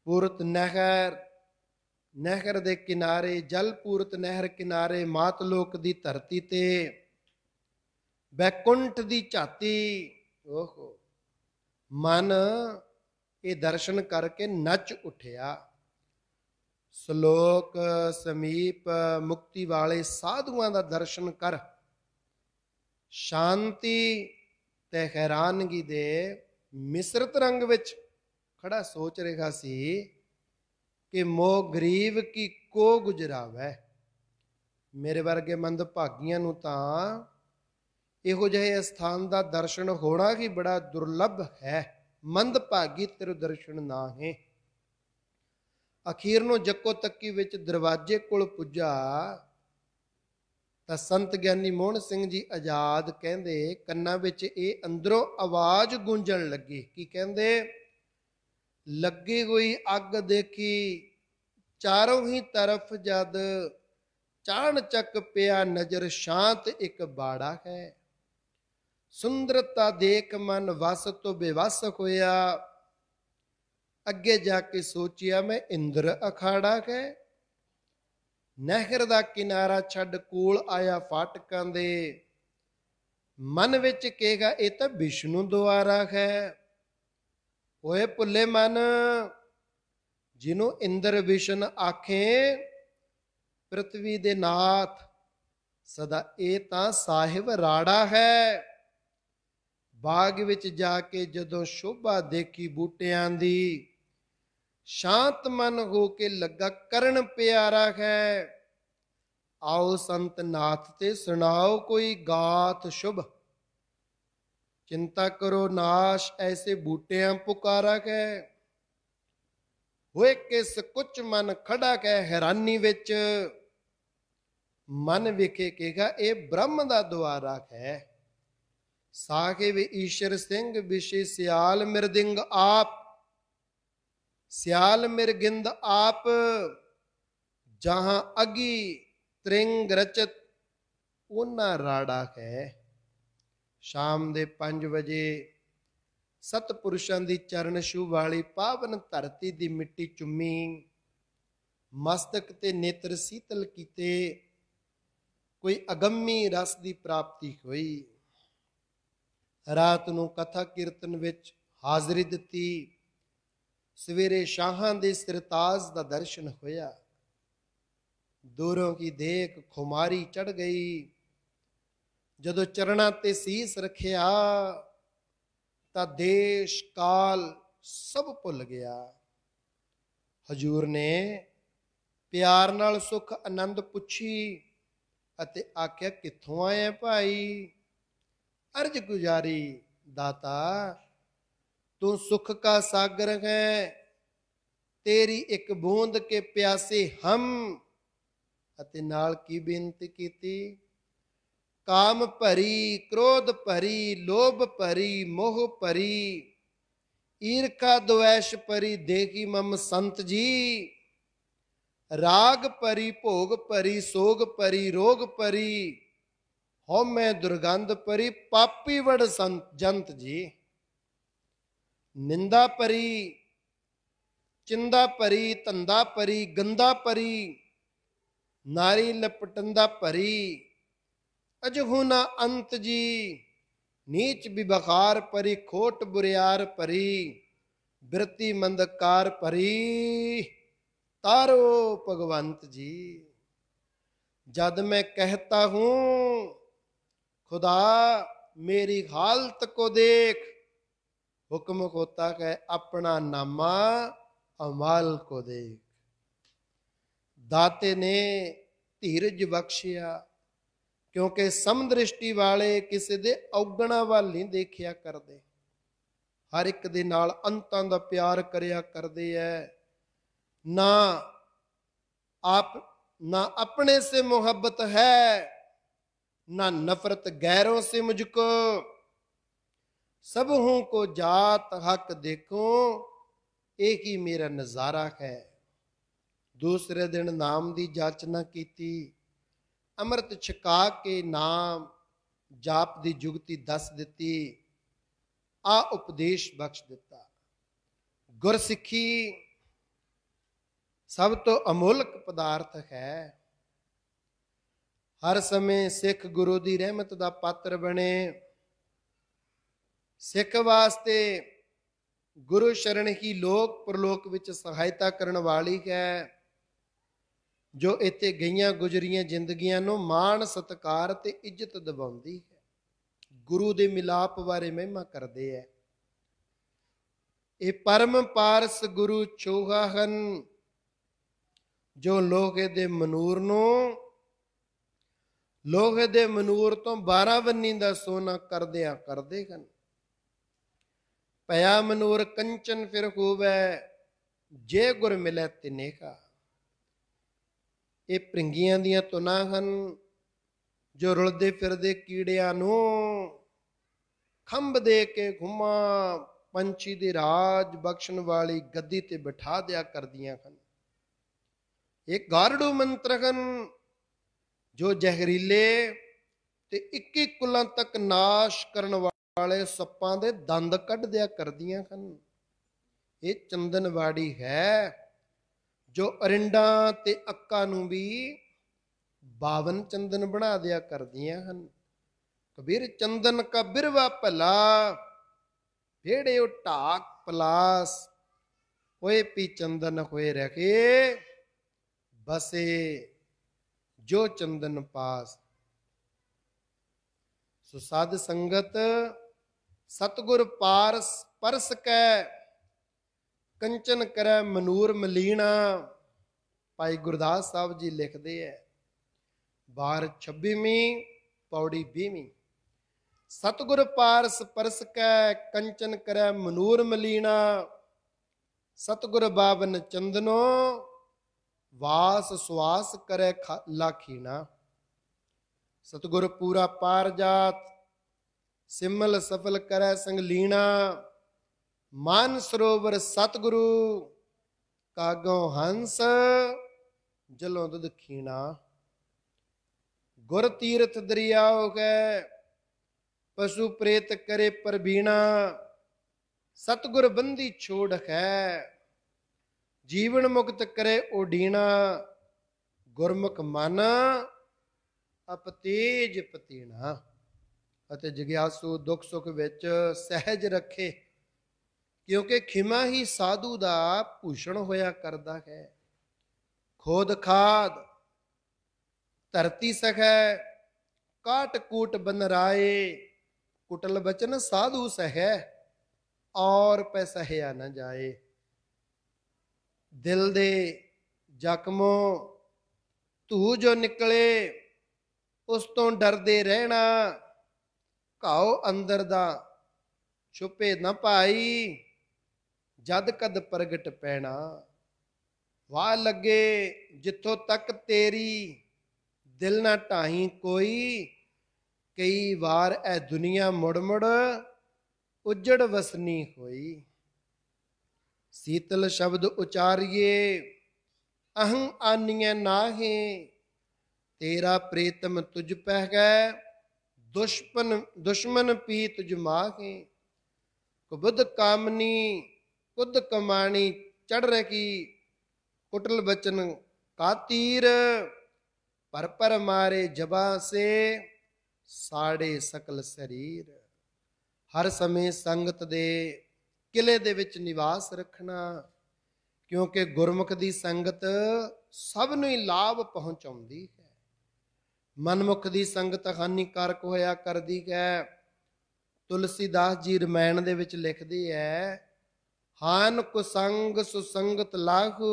ਪੂਰਤ ਨਹਿਰ ਨਹਿਰ ਦੇ ਕਿਨਾਰੇ ਜਲ ਪੂਰਤ ਨਹਿਰ ਕਿਨਾਰੇ ਮਾਤ ਲੋਕ ਦੀ ਧਰਤੀ ਤੇ ਬੈਕੁੰਠ ਦੀ ਛਾਤੀ ਓਹੋ ਮਨ ਇਹ ਦਰਸ਼ਨ ਕਰਕੇ ਨੱਚ ਉਠਿਆ ਸ਼ਲੋਕ ਸਮੀਪ ਮੁਕਤੀ ਵਾਲੇ ਸਾਧੂਆਂ ਦਾ ਦਰਸ਼ਨ ਕਰ ਸ਼ਾਂਤੀ ਤੇ ਹੈਰਾਨਗੀ ਦੇ ਮਿਸਰਤ ਰੰਗ ਵਿੱਚ ਖੜਾ ਸੋਚ ਰਿਹਾ ਸੀ ਕਿ ਮੋਹ ਗਰੀਬ ਕੀ ਕੋ ਗੁਜਰਾਵੇ ਮੇਰੇ ਵਰਗੇ ਮੰਦ ਭਾਗੀਆਂ ਨੂੰ ਤਾਂ ਇਹੋ ਜਿਹੇ ਸਥਾਨ ਦਾ ਦਰਸ਼ਨ ਹੋਣਾ ਹੀ ਬੜਾ ਦੁਰਲਭ ਹੈ ਮੰਦ ਭਾਗੀ ਤੇਰ ਦਰਸ਼ਨ ਨਾ ਹੈ ਅਖੀਰ ਨੂੰ ਜੱਕੋ ਤੱਕੀ ਵਿੱਚ ਦਰਵਾਜ਼ੇ ਕੋਲ ਪੁੱਜਾ ਤਾਂ ਸੰਤ ਗਿਆਨੀ ਮੋਹਨ ਸਿੰਘ ਜੀ ਆਜ਼ਾਦ ਕਹਿੰਦੇ ਕੰਨਾਂ ਵਿੱਚ ਇਹ ਅੰਦਰੋਂ ਆਵਾਜ਼ ਗੂੰਜਣ ਲੱਗੀ ਕੀ ਕਹਿੰਦੇ ਲੱਗੀ ਹੋਈ ਅੱਗ ਦੇਖੀ ਚਾਰੋਂ ਹੀ ਤਰਫ ਜਦ ਚਾਣ ਚੱਕ ਪਿਆ ਨਜ਼ਰ ਸ਼ਾਂਤ ਇੱਕ ਬਾੜਾ ਹੈ ਸੁੰਦਰਤਾ ਦੇਖ ਮਨ ਵਸ ਤੋਂ ਬੇਵਸ ਹੋਇਆ ਅੱਗੇ ਜਾ ਕੇ ਸੋਚਿਆ ਮੈਂ ਇੰਦਰ ਅਖਾੜਾ ਹੈ ਨਹਿਰ ਦਾ ਕਿਨਾਰਾ ਛੱਡ ਕੋਲ ਆਇਆ ਫਾਟਕਾਂ ਦੇ ਮਨ ਵਿੱਚ ਕਹੇਗਾ ਇਹ ਤਾਂ ਵਿਸ਼ਨੂੰ ਦੁਆਰਾ ਹੈ ਓਏ ਭੁੱਲੇ ਮਨ ਜਿਹਨੂੰ ਇੰਦਰ ਵਿਸ਼ਨ ਆਖੇ ਪ੍ਰithvi ਦੇ ਨਾਥ ਸਦਾ ਇਹ ਤਾਂ ਸਾਹਿਬ ਰਾੜਾ ਹੈ ਬਾਗ ਵਿੱਚ ਜਾ ਕੇ ਜਦੋਂ ਸ਼ੋਭਾ ਦੇਖੀ ਬੂਟਿਆਂ ਦੀ ਸ਼ਾਂਤ ਮਨ ਹੋ ਕੇ ਲੱਗਾ ਕਰਨ ਪਿਆਰਾ ਹੈ ਆਓ ਸੰਤ ਨਾਥ ਤੇ ਸੁਣਾਓ ਕੋਈ ਗਾਥ ਸ਼ੁਭ ਚਿੰਤਾ ਕਰੋ ਨਾਸ਼ ਐਸੇ ਬੂਟਿਆਂ ਪੁਕਾਰਾ ਹੈ ਹੋਏ ਕਿਸ ਕੁਚ ਮਨ ਖੜਾ ਕੈ ਹੈਰਾਨੀ ਵਿੱਚ ਮਨ ਵਿਖੇ ਕਹੇਗਾ ਇਹ ਬ੍ਰਹਮ ਦਾ ਦੁਆਰਾ ਹੈ ਸਾਖੇ ਵੀ ਈਸ਼ਰ ਸਿੰਘ ਵਿਸ਼ੇ ਸਿਆਲ ਮਿਰਦਿੰਗ ਆਪ ਸਿਆਲ ਮਿਰਗਿੰਦ ਆਪ ਜਹਾਂ ਅਗੀ ਤ੍ਰਿੰਗ ਰਚਤ ਉਹਨਾਂ ਰਾੜਾ ਹੈ ਸ਼ਾਮ ਦੇ 5 ਵਜੇ ਸਤਪੁਰਸ਼ਾਂ ਦੀ ਚਰਨ ਛੂ ਵਾਲੀ ਪਾਵਨ ਧਰਤੀ ਦੀ ਮਿੱਟੀ ਚੁੰਮੀ ਮਸਤਕ ਤੇ ਨੇਤਰ ਸੀਤਲ ਕੀਤੇ ਕੋਈ ਅਗੰਮੀ ਰਸ ਦੀ ਪ੍ਰਾਪਤੀ ਹੋਈ ਰਾਤ ਨੂੰ ਕਥਾ ਕੀਰਤਨ ਵਿੱਚ ਹਾਜ਼ਰੀ ਦਿੱਤੀ ਸਵੇਰੇ ਸ਼ਾਹਾਂ ਦੇ ਸਰਤਾਜ ਦਾ ਦਰਸ਼ਨ ਹੋਇਆ ਦੂਰੋਂ ਕੀ ਦੇਖ ਖੁਮਾਰੀ ਚੜ ਗਈ ਜਦੋਂ ਚਰਣਾ ਤੇ ਸੀਸ ਰੱਖਿਆ ਤਾਂ ਦੇਸ਼ ਕਾਲ ਸਭ ਭੁੱਲ ਗਿਆ ਹਜੂਰ ਨੇ ਪਿਆਰ ਨਾਲ ਸੁਖ ਆਨੰਦ ਪੁੱਛੀ ਅਤੇ ਆਖਿਆ ਕਿੱਥੋਂ ਆਏ ਭਾਈ ਅਰਜ ਗੁਜਾਰੀ ਦਾਤਾ ਤੂੰ ਸੁਖ ਕਾ ਸਾਗਰ ਹੈ ਤੇਰੀ ਇੱਕ ਬੂੰਦ ਕੇ ਪਿਆਸੇ ਹਮ ਅਤੇ ਨਾਲ ਕੀ ਬੇਨਤੀ ਕੀਤੀ ਕਾਮ ਭਰੀ ਕ੍ਰੋਧ ਭਰੀ ਲੋਭ ਭਰੀ ਮੋਹ ਭਰੀ ਈਰਖਾ ਦੁਐਸ਼ ਭਰੀ ਦੇਖੀ ਮਮ ਸੰਤ ਜੀ ਰਾਗ ਭਰੀ ਭੋਗ ਭਰੀ ਸੋਗ ਭਰੀ ਰੋਗ ਭਰੀ ਹਉਮੈ ਦੁਰਗੰਧ ਭਰੀ ਪਾਪੀ ਵੜ ਸੰਤ ਜੰਤ ਜੀ ਨਿੰਦਾ ਪਰੀ ਚਿੰਦਾ ਪਰੀ ਤੰਦਾ ਪਰੀ ਗੰਦਾ ਪਰੀ ਨਾਰੀ ਲਪਟੰਦਾ ਪਰੀ ਅਜਹੁਨਾ ਅੰਤ ਜੀ ਨੀਚ ਬਿਬਖਾਰ ਪਰੀ ਖੋਟ ਬੁਰਿਆਰ ਪਰੀ ਬਿਰਤੀ ਮੰਦਕਾਰ ਪਰੀ ਤਾਰੋ ਭਗਵੰਤ ਜੀ ਜਦ ਮੈਂ ਕਹਤਾ ਹੂੰ ਖੁਦਾ ਮੇਰੀ ਹਾਲਤ ਕੋ ਦੇਖ ਹੁਕਮ होता है ਆਪਣਾ ਨਾਮ ਅਮਾਲ ਕੋ ਦੇਖ ਦਾਤੇ ਨੇ ਧੀਰਜ ਬਖਸ਼ਿਆ ਕਿਉਂਕਿ ਸਮਦ੍ਰਿਸ਼ਟੀ ਵਾਲੇ ਕਿਸੇ ਦੇ ਔਗਣਾ ਵੱਲ ਨਹੀਂ ਦੇਖਿਆ ਕਰਦੇ ਹਰ ਇੱਕ ਦੇ ਨਾਲ ਅੰਤਾਂ ਦਾ ਪਿਆਰ ਕਰਿਆ ਕਰਦੇ ਐ ਨਾ ਆਪ ਨਾ ਆਪਣੇ ਸੇ ਮੁਹੱਬਤ ਹੈ ਨਾ ਨਫ਼ਰਤ ਗੈਰੋਂ ਸੇ ਮੁਝਕੋ ਸਭੋਂ ਕੋ ਜਾਤ ਹੱਕ ਦੇਖੋ ਇਹ ਕੀ ਮੇਰਾ ਨਜ਼ਾਰਾ ਹੈ ਦੂਸਰੇ ਦਿਨ ਨਾਮ ਦੀ ਜਾਚਨਾ ਕੀਤੀ ਅੰਮ੍ਰਿਤ ਛਕਾ ਕੇ ਨਾਮ ਜਾਪ ਦੀ ਜੁਗਤੀ ਦੱਸ ਦਿੱਤੀ ਆ ਉਪਦੇਸ਼ ਬਖਸ਼ ਦਿੱਤਾ ਗੁਰਸਿੱਖੀ ਸਭ ਤੋਂ ਅਮੋਲਕ ਪਦਾਰਥ ਹੈ ਹਰ ਸਮੇਂ ਸਿੱਖ ਗੁਰੂ ਦੀ ਰਹਿਮਤ ਦਾ ਪਾਤਰ ਬਣੇ ਸਿੱਖ ਵਾਸਤੇ ਗੁਰੂ ਸ਼ਰਨ ਹੀ ਲੋਕ ਪ੍ਰਲੋਕ ਵਿੱਚ ਸਹਾਇਤਾ ਕਰਨ ਵਾਲੀ ਹੈ ਜੋ ਇੱਥੇ ਗਈਆਂ ਗੁਜਰੀਆਂ ਜ਼ਿੰਦਗੀਆਂ ਨੂੰ ਮਾਣ ਸਤਕਾਰ ਤੇ ਇੱਜ਼ਤ ਦਿਵਾਉਂਦੀ ਹੈ ਗੁਰੂ ਦੇ ਮਿਲਾਪ ਬਾਰੇ ਮਹਿਮਾ ਕਰਦੇ ਐ ਇਹ ਪਰਮ ਪਾਰਸ ਗੁਰੂ ਚੋਹਾ ਹਨ ਜੋ ਲੋਹੇ ਦੇ ਮਨੂਰ ਨੂੰ ਲੋਹੇ ਦੇ ਮਨੂਰ ਤੋਂ 12 ਬੰਨੀ ਦਾ ਸੋਨਾ ਕਰਦਿਆਂ ਕਰਦੇ ਹਨ ਭਇਆ ਮਨੂਰ ਕੰਚਨ ਫਿਰ ਹੋਵੇ ਜੇ ਗੁਰ ਮਿਲੇ ਤਿਨੇ ਕਾ ਇਹ ਪ੍ਰਿੰਗੀਆਂ ਦੀਆਂ ਤੁਨਾ ਹਨ ਜੋ ਰੁਲਦੇ ਫਿਰਦੇ ਕੀੜਿਆਂ ਨੂੰ ਖੰਭ ਦੇ ਕੇ ਘੁਮਾ ਪੰਛੀ ਦੇ ਰਾਜ ਬਖਸ਼ਣ ਵਾਲੀ ਗੱਦੀ ਤੇ ਬਿਠਾ ਦਿਆ ਕਰਦੀਆਂ ਹਨ ਇਹ ਗਾਰਡੂ ਮੰਤਰ ਹਨ ਜੋ ਜ਼ਹਿਰੀਲੇ ਤੇ 21 ਕੁਲਾਂ ਤੱਕ ਨਾਸ਼ ਕਰਨ ਵਾਲੇ ਸੱਪਾਂ ਦੇ ਦੰਦ ਕੱਢ ਦਿਆ ਕਰਦੀਆਂ ਹਨ ਇਹ ਚੰਦਨਵਾੜੀ ਹੈ ਜੋ ਅਰਿੰਡਾਂ ਤੇ ਅੱਕਾ ਨੂੰ ਵੀ 52 ਚੰਦਨ ਬਣਾ ਦਿਆ ਕਰਦੀਆਂ ਹਨ ਕਬੀਰ ਚੰਦਨ ਕਾ ਬਿਰਵਾ ਭਲਾ ਢੇੜੇ ਉਹ ਢਾਕ ਪਲਾਸ ਓਏ ਪੀ ਚੰਦਨ ਹੋਏ ਰਖੇ ਬਸੇ ਜੋ ਚੰਦਨ ਪਾਸ ਸੋ ਸਾਧ ਸੰਗਤ ਸਤਗੁਰ ਪਾਰਸ ਪਰਸ ਕੈ ਕੰਚਨ ਕਰੈ ਮਨੂਰ ਮਲੀਣਾ ਭਾਈ ਗੁਰਦਾਸ ਸਾਹਿਬ ਜੀ ਲਿਖਦੇ ਐ ਬਾਰ 26ਵੀਂ ਪੌੜੀ 20ਵੀਂ ਸਤਗੁਰ ਪਾਰਸ ਪਰਸ ਕੈ ਕੰਚਨ ਕਰੈ ਮਨੂਰ ਮਲੀਣਾ ਸਤਗੁਰ ਬਾਵਨ ਚੰਦਨੋ ਵਾਸ ਸੁਆਸ ਕਰੈ ਲਾਖੀਣਾ ਸਤਗੁਰ ਪੂਰਾ ਪਾਰ ਜਾਤ ਸਿਮਲ ਸਫਲ ਕਰੈ ਸੰਗ ਲੀਣਾ ਮਾਨ ਸਰੋਵਰ ਸਤਗੁਰੂ ਕਾਗੋਂ ਹੰਸ ਜਲੋਂ ਦੁਦ ਖੀਣਾ ਗੁਰ ਤੀਰਥ ਦਰਿਆ ਹੋ ਕੈ ਪਸ਼ੂ ਪ੍ਰੇਤ ਕਰੇ ਪਰਬੀਣਾ ਸਤਗੁਰ ਬੰਦੀ ਛੋੜ ਖੈ ਜੀਵਨ ਮੁਕਤ ਕਰੇ ਓਡੀਣਾ ਗੁਰਮੁਖ ਮਨ ਅਪਤੇਜ ਪਤੀਣਾ ਅਤੇ ਜਿਗਿਆਸੂ ਦੁੱਖ ਸੁੱਖ ਵਿੱਚ ਸਹਿਜ ਰੱਖੇ ਕਿਉਂਕਿ ਖਿਮਾ ਹੀ ਸਾਧੂ ਦਾ ਭੂਸ਼ਣ ਹੋਇਆ ਕਰਦਾ ਹੈ ਖੋਦ ਖਾਦ ਧਰਤੀ ਸਖੈ ਕਾਟ ਕੂਟ ਬਨਰਾਏ ਕੁਟਲ ਬਚਨ ਸਾਧੂ ਸਹੈ ਔਰ ਪੈ ਸਹਿਆ ਨਾ ਜਾਏ ਦਿਲ ਦੇ ਜ਼ਖਮੋਂ ਤੂ ਜੋ ਨਿਕਲੇ ਉਸ ਤੋਂ ਡਰਦੇ ਰਹਿਣਾ ਘਾਉ ਅੰਦਰ ਦਾ ਛੁਪੇ ਨਾ ਭਾਈ ਜਦ ਕਦ ਪ੍ਰਗਟ ਪੈਣਾ ਵਾਹ ਲੱਗੇ ਜਿੱਥੋਂ ਤੱਕ ਤੇਰੀ ਦਿਲ ਨਾ ਢਾਹੀ ਕੋਈ ਕਈ ਵਾਰ ਐ ਦੁਨੀਆ ਮੁੜ ਮੁੜ ਉਜੜ ਵਸਨੀ ਹੋਈ ਸੀਤਲ ਸ਼ਬਦ ਉਚਾਰੀਏ ਅਹੰ ਆਨੀਏ ਨਾਹੀਂ ਤੇਰਾ ਪ੍ਰੀਤਮ ਤੁਝ ਪਹਿ ਗਏ ਦੁਸ਼ਮਨ ਦੁਸ਼ਮਨ ਪੀ ਤੁਜ ਮਾਹੇ ਕੁਬਦ ਕਾਮਨੀ ਕੁਦ ਕਮਾਣੀ ਚੜ ਰਹਿ ਕੀ ਕੁਟਲ ਬਚਨ ਕਾਤੀਰ ਪਰ ਪਰ ਮਾਰੇ ਜਬਾ ਸੇ ਸਾੜੇ ਸਕਲ ਸਰੀਰ ਹਰ ਸਮੇਂ ਸੰਗਤ ਦੇ ਕਿਲੇ ਦੇ ਵਿੱਚ ਨਿਵਾਸ ਰੱਖਣਾ ਕਿਉਂਕਿ ਗੁਰਮੁਖ ਦੀ ਸੰਗਤ ਸਭ ਨੂੰ ਹੀ ਲਾਭ ਪਹੁੰਚਾਉਂਦੀ ਮਨਮੁਖ ਦੀ ਸੰਗਤ ਹਾਨੀਕਾਰਕ ਹੋਇਆ ਕਰਦੀ ਹੈ ਤੁਲਸੀਦਾਸ ਜੀ ਰਮਾਇਣ ਦੇ ਵਿੱਚ ਲਿਖਦੇ ਐ ਹਾਨ ਸੰਗ ਸੁਸੰਗਤ ਲਾਹੂ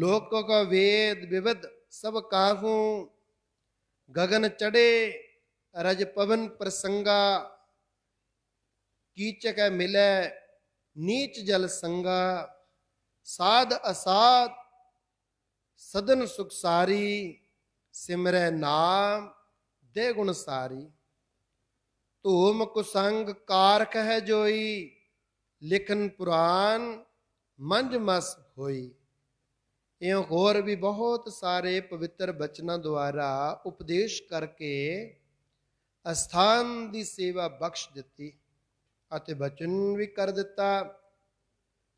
ਲੋਕ ਕਾ ਵੇਦ ਵਿਵਦ ਸਭ ਕਾਹੂ ਗगन ਚੜੇ ਰਜ ਪਵਨ ਪ੍ਰਸੰਗਾ ਕੀਚਕ ਮਿਲੇ ਨੀਚ ਜਲ ਸੰਗਾ ਸਾਧ ਅਸਾਧ ਸਦਨ ਸੁਖਸਾਰੀ ਸਿਮਰੈ ਨਾਮ ਦੇ ਗੁਣ ਸਾਰੀ ਧੂਮ ਕੁਸੰਗ ਕਾਰਖ ਹੈ ਜੋਈ ਲਿਖਨ ਪੁਰਾਨ ਮੰਜ ਮਸ ਹੋਈ ਇਉਂ ਹੋਰ ਵੀ ਬਹੁਤ ਸਾਰੇ ਪਵਿੱਤਰ ਬਚਨਾਂ ਦੁਆਰਾ ਉਪਦੇਸ਼ ਕਰਕੇ ਅਸਥਾਨ ਦੀ ਸੇਵਾ ਬਖਸ਼ ਦਿੱਤੀ ਅਤੇ ਬਚਨ ਵੀ ਕਰ ਦਿੱਤਾ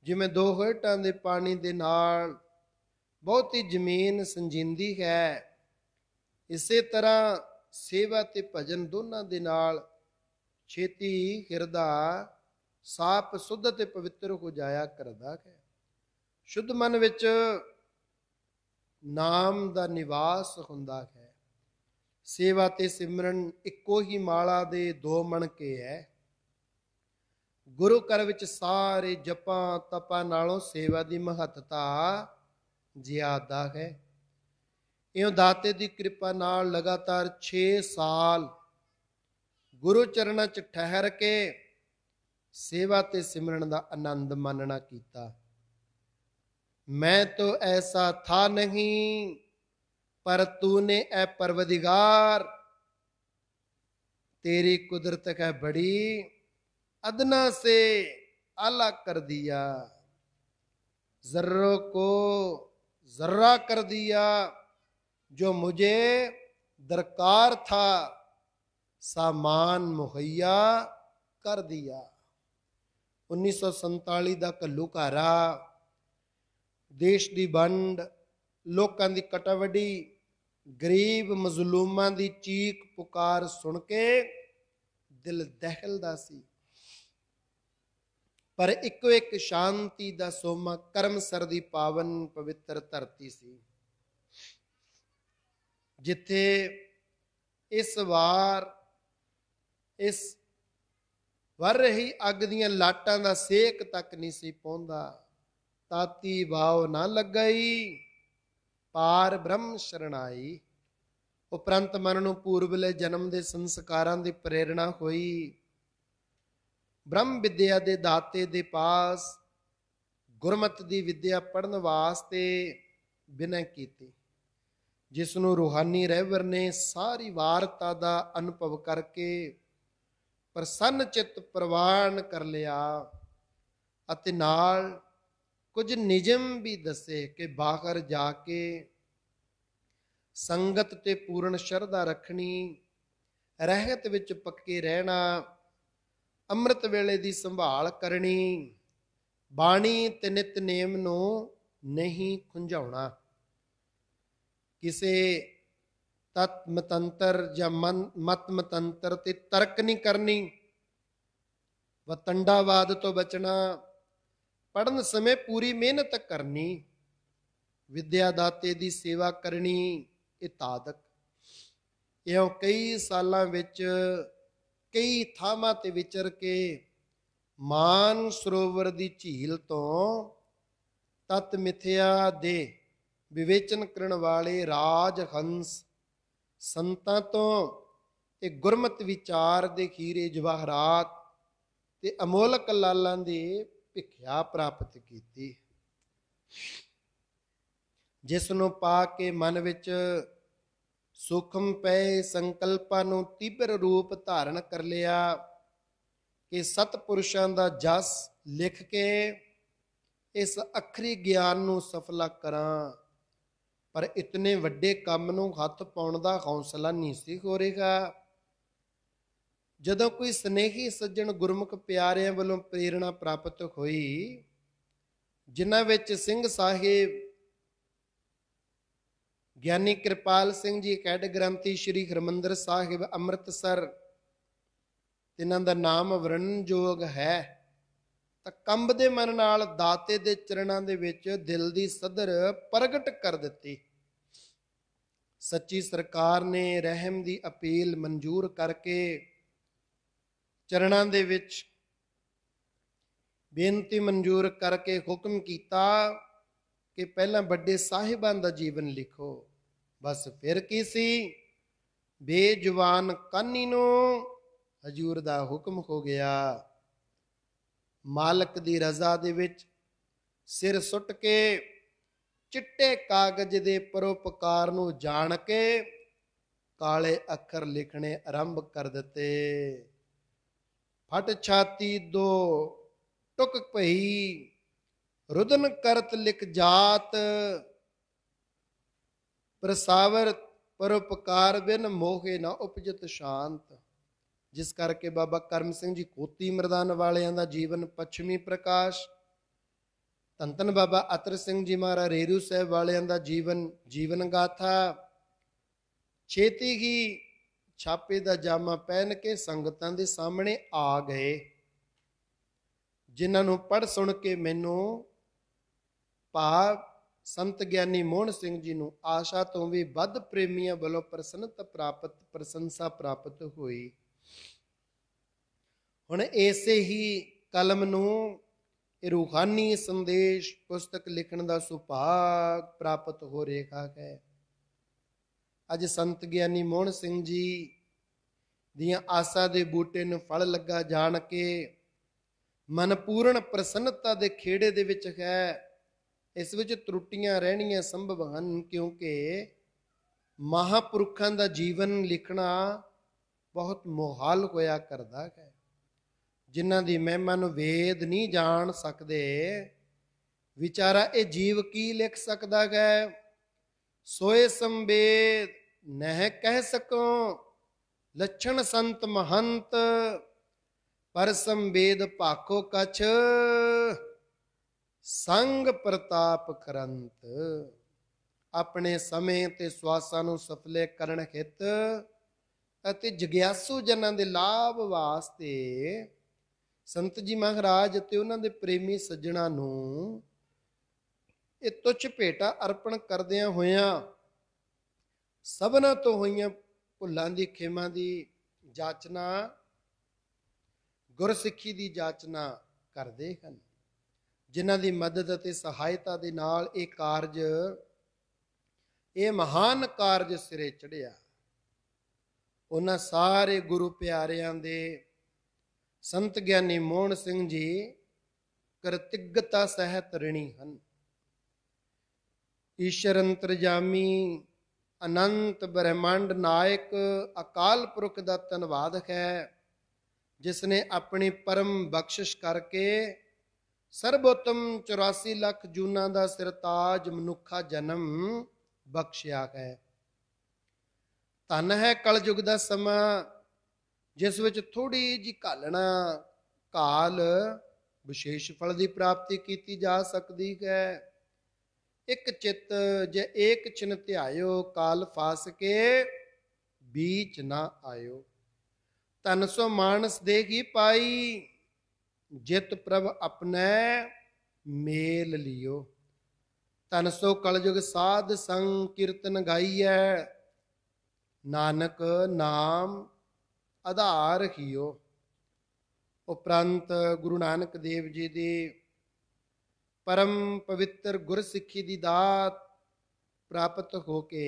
ਜਿਵੇਂ ਦੋ ਹੇਠਾਂ ਦੇ ਪਾਣੀ ਦੇ ਨਾਲ ਬਹੁਤੀ ਜ਼ਮੀਨ ਸੰਜਿੰਦੀ ਹੈ ਇਸੇ ਤਰ੍ਹਾਂ ਸੇਵਾ ਤੇ ਭਜਨ ਦੋਨਾਂ ਦੇ ਨਾਲ ਛੇਤੀ ਹਿਰਦਾ ਸਾਫ ਸੁੱਧ ਤੇ ਪਵਿੱਤਰ ਹੋ ਜਾਇਆ ਕਰਦਾ ਹੈ ਸ਼ੁੱਧ ਮਨ ਵਿੱਚ ਨਾਮ ਦਾ ਨਿਵਾਸ ਹੁੰਦਾ ਹੈ ਸੇਵਾ ਤੇ ਸਿਮਰਨ ਇੱਕੋ ਹੀ ਮਾਲਾ ਦੇ ਦੋ ਮਣਕੇ ਹੈ ਗੁਰੂ ਘਰ ਵਿੱਚ ਸਾਰੇ ਜਪਾਂ ਤਪਾਂ ਨਾਲੋਂ ਸੇਵਾ ਦੀ ਮਹੱਤਤਾ ਜ਼ਿਆਦਾ ਹੈ ਇਉਂ ਦਾਤੇ ਦੀ ਕਿਰਪਾ ਨਾਲ ਲਗਾਤਾਰ 6 ਸਾਲ ਗੁਰੂ ਚਰਨਾਂ 'ਚ ਠਹਿਰ ਕੇ ਸੇਵਾ ਤੇ ਸਿਮਰਨ ਦਾ ਆਨੰਦ ਮਾਨਣਾ ਕੀਤਾ ਮੈਂ ਤੋ ਐਸਾ ਥਾ ਨਹੀਂ ਪਰ ਤੂੰ ਨੇ ਐ ਪਰਵਦਿਗਾਰ ਤੇਰੀ ਕੁਦਰਤ ਹੈ ਬੜੀ ਅਦਨਾ ਸੇ ਆਲਾ ਕਰ ਦਿਆ ਜ਼ਰਰੋ ਕੋ ਜ਼ਰਰਾ ਕਰ ਦਿਆ ਜੋ ਮੁਝੇ ਦਰਕਾਰ ਥਾ ਸਾਮਾਨ ਮੁਹਈਆ ਕਰ ਦਿਆ 1947 ਦਾ ਘੱਲੂਕਾਰਾ ਦੇਸ਼ ਦੀ ਵੰਡ ਲੋਕਾਂ ਦੀ ਕਟਵੜੀ ਗਰੀਬ ਮਜ਼ਲੂਮਾਂ ਦੀ ਚੀਕ ਪੁਕਾਰ ਸੁਣ ਕੇ ਦਿਲ ਦਹਿਲਦਾ ਸੀ ਪਰ ਇੱਕੋ ਇੱਕ ਸ਼ਾਂਤੀ ਦਾ ਸੋਮਾ ਕਰਮਸਰ ਦੀ ਪਾਵਨ ਪਵਿੱਤਰ ਧਰਤੀ ਸੀ ਜਿੱਥੇ ਇਸ ਵਾਰ ਇਸ ਵਰ ਰਹੀ ਅੱਗ ਦੀਆਂ ਲਾਟਾਂ ਦਾ ਸੇਕ ਤੱਕ ਨਹੀਂ ਸੀ ਪਹੁੰਚਦਾ ਤਾਤੀ ਬਾਉ ਨਾ ਲੱਗਈ ਪਾਰ ਬ੍ਰਹਮ ਸ਼ਰਣਾਈ ਉਪਰੰਤ ਮਨ ਨੂੰ ਪੂਰਬਲੇ ਜਨਮ ਦੇ ਸੰਸਕਾਰਾਂ ਦੀ ਪ੍ਰੇਰਣਾ ਹੋਈ ਬ੍ਰਹਮ ਵਿਦਿਆ ਦੇ ਦਾਤੇ ਦੇ ਪਾਸ ਗੁਰਮਤ ਦੀ ਵਿਦਿਆ ਪੜਨ ਵਾਸਤੇ ਬਿਨੈ ਕੀਤੀ ਜਿਸ ਨੂੰ ਰੂਹਾਨੀ ਰਹਿਬਰ ਨੇ ਸਾਰੀ ਵਾਰਤਾ ਦਾ ਅਨੁਭਵ ਕਰਕੇ ਪ੍ਰਸੰਨ ਚਿੱਤ ਪ੍ਰਵਾਨ ਕਰ ਲਿਆ ਅਤੇ ਨਾਲ ਕੁਝ ਨਿਜਮ ਵੀ ਦੱਸੇ ਕਿ ਬਾਹਰ ਜਾ ਕੇ ਸੰਗਤ ਤੇ ਪੂਰਨ ਸ਼ਰਧਾ ਰੱਖਣੀ ਰਹਿਤ ਵਿੱਚ ਪੱਕੇ ਰਹਿਣਾ ਅੰਮ੍ਰਿਤ ਵੇਲੇ ਦੀ ਸੰਭਾਲ ਕਰਨੀ ਬਾਣੀ ਤੇ ਨਿਤਨੇਮ ਨੂੰ ਨਹੀਂ ਖੁੰਝਾਉਣਾ ਕਿਸੇ ਤਤ ਮਤੰਤਰ ਜਾਂ ਮਤ ਮਤੰਤਰ ਤੇ ਤਰਕ ਨਹੀਂ ਕਰਨੀ ਵਤੰਡਾਵਾਦ ਤੋਂ ਬਚਣਾ ਪੜਨ ਸਮੇਂ ਪੂਰੀ ਮਿਹਨਤ ਕਰਨੀ ਵਿਦਿਆ ਦਾਤੇ ਦੀ ਸੇਵਾ ਕਰਨੀ ਇਹ ਤਾਦਕ ਇਹੋ ਕਈ ਸਾਲਾਂ ਵਿੱਚ ਕਈ ਥਾਵਾਂ ਤੇ ਵਿਚਰ ਕੇ ਮਾਨ ਸਰੋਵਰ ਦੀ ਝੀਲ ਤੋਂ ਤਤ ਮਿਥਿਆ ਦੇ ਵਿਵੇਚਨ ਕਰਨ ਵਾਲੇ ਰਾਜ ਹੰਸ ਸੰਤਾਂ ਤੋਂ ਇਹ ਗੁਰਮਤ ਵਿਚਾਰ ਦੇ ਖੀਰੇ ਜਵਾਹਰਾਤ ਤੇ ਅਮੋਲਕ ਲਾਲਾਂ ਦੀ ਭਿਖਿਆ ਪ੍ਰਾਪਤ ਕੀਤੀ ਜਿਸ ਨੂੰ ਪਾ ਕੇ ਮਨ ਵਿੱਚ ਸੁਖਮ ਪਏ ਸੰਕਲਪਾਂ ਨੂੰ ਤੀਬਰ ਰੂਪ ਧਾਰਨ ਕਰ ਲਿਆ ਕਿ ਸਤਪੁਰਸ਼ਾਂ ਦਾ ਜਸ ਲਿਖ ਕੇ ਇਸ ਅਖਰੀ ਗਿਆਨ ਨੂੰ ਸਫਲਾ ਕਰਾਂ ਪਰ ਇਤਨੇ ਵੱਡੇ ਕੰਮ ਨੂੰ ਹੱਥ ਪਾਉਣ ਦਾ ਹੌਸਲਾ ਨਹੀਂ ਸੀ ਹੋ ਰਿਹਾ ਜਦੋਂ ਕੋਈ ਸਨੇਹੀ ਸੱਜਣ ਗੁਰਮੁਖ ਪਿਆਰਿਆਂ ਵੱਲੋਂ ਪ੍ਰੇਰਣਾ ਪ੍ਰਾਪਤ ਹੋਈ ਜਿਨ੍ਹਾਂ ਵਿੱਚ ਸਿੰਘ ਸਾਹਿਬ ਗਿਆਨੀ ਕਿਰਪਾਲ ਸਿੰਘ ਜੀ ਕੈਡ ਗ੍ਰੰਥੀ ਸ਼੍ਰੀ ਹਰਮੰਦਰ ਸਾਹਿਬ ਅੰਮ੍ਰਿਤਸਰ ਇਹਨਾਂ ਦਾ ਨਾਮ ਵਰਣਨਯੋਗ ਹੈ ਤਾਂ ਕੰਬਦੇ ਮਨ ਨਾਲ ਦਾਤੇ ਦੇ ਚਰਨਾਂ ਦੇ ਵਿੱਚ ਦਿਲ ਦੀ ਸਦਰ ਪ੍ਰਗਟ ਕਰ ਦਿੱਤੀ ਸੱਚੀ ਸਰਕਾਰ ਨੇ ਰਹਿਮ ਦੀ ਅਪੀਲ ਮਨਜ਼ੂਰ ਕਰਕੇ ਚਰਨਾਂ ਦੇ ਵਿੱਚ ਬੇਨਤੀ ਮਨਜ਼ੂਰ ਕਰਕੇ ਹੁਕਮ ਕੀਤਾ ਕਿ ਪਹਿਲਾਂ ਵੱਡੇ ਸਾਹਿਬਾਂ ਦਾ ਜੀਵਨ ਲਿਖੋ ਬਸ ਫਿਰ ਕੀ ਸੀ ਬੇਜਵਾਨ ਕੰਨੀ ਨੂੰ ਹਜੂਰ ਦਾ ਹੁਕਮ ਹੋ ਗਿਆ ਮਾਲਕ ਦੀ ਰਜ਼ਾ ਦੇ ਵਿੱਚ ਸਿਰ ਸੁੱਟ ਕੇ ਚਿੱਟੇ ਕਾਗਜ਼ ਦੇ ਪਰਉਪਕਾਰ ਨੂੰ ਜਾਣ ਕੇ ਕਾਲੇ ਅੱਖਰ ਲਿਖਣੇ ਆਰੰਭ ਕਰ ਦਿੱਤੇ ਫਟ ਛਾਤੀ ਦੋ ਟੁਕ ਪਈ ਰੁਦਨ ਕਰਤ ਲਿਖ ਜਾਤ ਪ੍ਰਸਾਵਰ ਪਰਉਪਕਾਰ ਬਿਨ ਮੋਹੇ ਨਾ ਉਪਜਤ ਸ਼ਾਂਤ ਜਿਸ ਕਰਕੇ ਬਾਬਾ ਕਰਮ ਸਿੰਘ ਜੀ ਕੋਤੀ ਮਰਦਾਨ ਵਾਲਿਆਂ ਦਾ ਜੀਵਨ ਪੱਛਮੀ ਪ੍ਰਕਾਸ਼ ਤੰਤਨ ਬਾਬਾ ਅਤਰ ਸਿੰਘ ਜੀ ਮਹਾਰਾ ਰੇਰੂ ਸਾਹਿਬ ਵਾਲਿਆਂ ਦਾ ਜੀਵਨ ਜੀਵਨ ਗਾਥਾ ਛੇਤੀ ਹੀ ਛਾਪੇ ਦਾ ਜਾਮਾ ਪਹਿਨ ਕੇ ਸੰਗਤਾਂ ਦੇ ਸਾਹਮਣੇ ਆ ਗਏ ਜਿਨ੍ਹਾਂ ਨੂੰ ਪੜ ਸੁਣ ਕੇ ਮੈਨੂੰ ਭਾਵ ਸੰਤ ਗਿਆਨੀ ਮੋਹਨ ਸਿੰਘ ਜੀ ਨੂੰ ਆਸ਼ਾ ਤੋਂ ਵੀ ਵੱਧ ਪ੍ਰੇਮੀਆਂ ਵੱਲੋਂ ਪ੍ਰਸੰਨਤ ਪ੍ਰਾਪਤ ਪ੍ਰਸ਼ੰਸਾ ਪ੍ਰਾਪਤ ਹੋਈ ਹੁਣ ਐਸੇ ਹੀ ਕਲਮ ਨੂੰ ਰੂਹਾਨੀ ਸੰਦੇਸ਼ ਪੁਸਤਕ ਲਿਖਣ ਦਾ ਸੁਭਾਗ ਪ੍ਰਾਪਤ ਹੋ ਰਿਹਾ ਹੈ ਅੱਜ ਸੰਤ ਗਿਆਨੀ ਮੋਹਨ ਸਿੰਘ ਜੀ ਦੀਆਂ ਆਸਾ ਦੇ ਬੂਟੇ ਨੂੰ ਫਲ ਲੱਗਾ ਜਾਣ ਕੇ ਮਨ ਪੂਰਨ ਪ੍ਰਸੰਨਤਾ ਦੇ ਖੇੜੇ ਦੇ ਵਿੱਚ ਹੈ ਇਸ ਵਿੱਚ ਤਰੁੱਟੀਆਂ ਰਹਿਣੀਆਂ ਸੰਭਵ ਹਨ ਕਿਉਂਕਿ ਮਹਾਪੁਰਖਾਂ ਦਾ ਜੀਵਨ ਲਿਖਣਾ ਬਹੁਤ ਮੁਹਾਲ ਹੋਇਆ ਕਰਦਾ ਹੈ ਜਿਨ੍ਹਾਂ ਦੀ ਮਹਿਮਾ ਨੂੰ ਵੇਦ ਨਹੀਂ ਜਾਣ ਸਕਦੇ ਵਿਚਾਰਾ ਇਹ ਜੀਵ ਕੀ ਲਿਖ ਸਕਦਾ ਹੈ ਸੋਏ ਸੰਵੇਦ ਨਹਿ ਕਹਿ ਸਕੋ ਲਛਣ ਸੰਤ ਮਹੰਤ ਪਰ ਸੰਵੇਦ ਭਾਕੋ ਕਛ ਸੰਗ ਪ੍ਰਤਾਪ ਕਰੰਤ ਆਪਣੇ ਸਮੇਂ ਤੇ ਸਵਾਸਾਂ ਨੂੰ ਸਫਲੇ ਕਰਨ ਹਿੱਤ ਅਤੇ ਜਗਿਆਸੂ ਜਨਾਂ ਦੇ ਲਾਭ ਵਾਸਤੇ ਸੰਤ ਜੀ ਮਹਾਰਾਜ ਤੇ ਉਹਨਾਂ ਦੇ ਪ੍ਰੇਮੀ ਸੱਜਣਾ ਨੂੰ ਇਹ ਤੁਛ ਭੇਟਾ ਅਰਪਣ ਕਰਦਿਆਂ ਹੋਇਆਂ ਸਭਨਾਂ ਤੋਂ ਹੋਈਆਂ ਭੁੱਲਾਂ ਦੀ ਖੇਮਾ ਦੀ ਜਾਚਨਾ ਗੁਰਸਿੱਖੀ ਦੀ ਜਾਚਨਾ ਕਰਦੇ ਹਨ ਜਿਨ੍ਹਾਂ ਦੀ ਮਦਦ ਅਤੇ ਸਹਾਇਤਾ ਦੇ ਨਾਲ ਇਹ ਕਾਰਜ ਇਹ ਮਹਾਨ ਕਾਰਜ ਸਿਰੇ ਚੜਿਆ ਉਹਨਾਂ ਸਾਰੇ ਗੁਰੂ ਪਿਆਰਿਆਂ ਦੇ ਸੰਤ ਗਿਆਨੀ ਮੋਹਨ ਸਿੰਘ ਜੀ ਕਰਤਿਗਤਾ ਸਹਿਤ ਰਣੀ ਹਨ ਈਸ਼ਰ ਅੰਤਰਜਾਮੀ ਅਨੰਤ ਬ੍ਰਹਿਮੰਡ ਨਾਇਕ ਅਕਾਲ ਪੁਰਖ ਦਾ ਧੰਨਵਾਦ ਹੈ ਜਿਸ ਨੇ ਆਪਣੀ ਪਰਮ ਬਖਸ਼ਿਸ਼ ਕਰਕੇ ਸਰਬੋਤਮ 84 ਲੱਖ ਜੂਨਾ ਦਾ ਸਿਰਤਾਜ ਮਨੁੱਖਾ ਜਨਮ ਬਖਸ਼ਿਆ ਹੈ ਤਨ ਹੈ ਕਲਯੁਗ ਦਾ ਸਮਾਂ ਜਿਸ ਵਿੱਚ ਥੋੜੀ ਜੀ ਘਾਲਣਾ ਕਾਲ ਵਿਸ਼ੇਸ਼ ਫਲ ਦੀ ਪ੍ਰਾਪਤੀ ਕੀਤੀ ਜਾ ਸਕਦੀ ਹੈ ਇੱਕ ਚਿੱਤ ਜੇ ਏਕ ਚਿਨ ਧਿਆਇਓ ਕਾਲ ਫਾਸ ਕੇ ਬੀਚ ਨਾ ਆਇਓ ਤਨ ਸੋ ਮਾਨਸ ਦੇਗੀ ਪਾਈ ਜਿਤ ਪ੍ਰਭ ਆਪਣੇ ਮੇਲ ਲਿਓ ਤਨ ਸੋ ਕਲਯੁਗ ਸਾਧ ਸੰਕੀਰਤਨ ਗਾਈਐ ਨਾਨਕ ਨਾਮ ਆਧਾਰ ਹੀ ਉਪਰੰਤ ਗੁਰੂ ਨਾਨਕ ਦੇਵ ਜੀ ਦੀ ਪਰਮ ਪਵਿੱਤਰ ਗੁਰਸਿੱਖੀ ਦੀ ਦਾਤ ਪ੍ਰਾਪਤ ਹੋ ਕੇ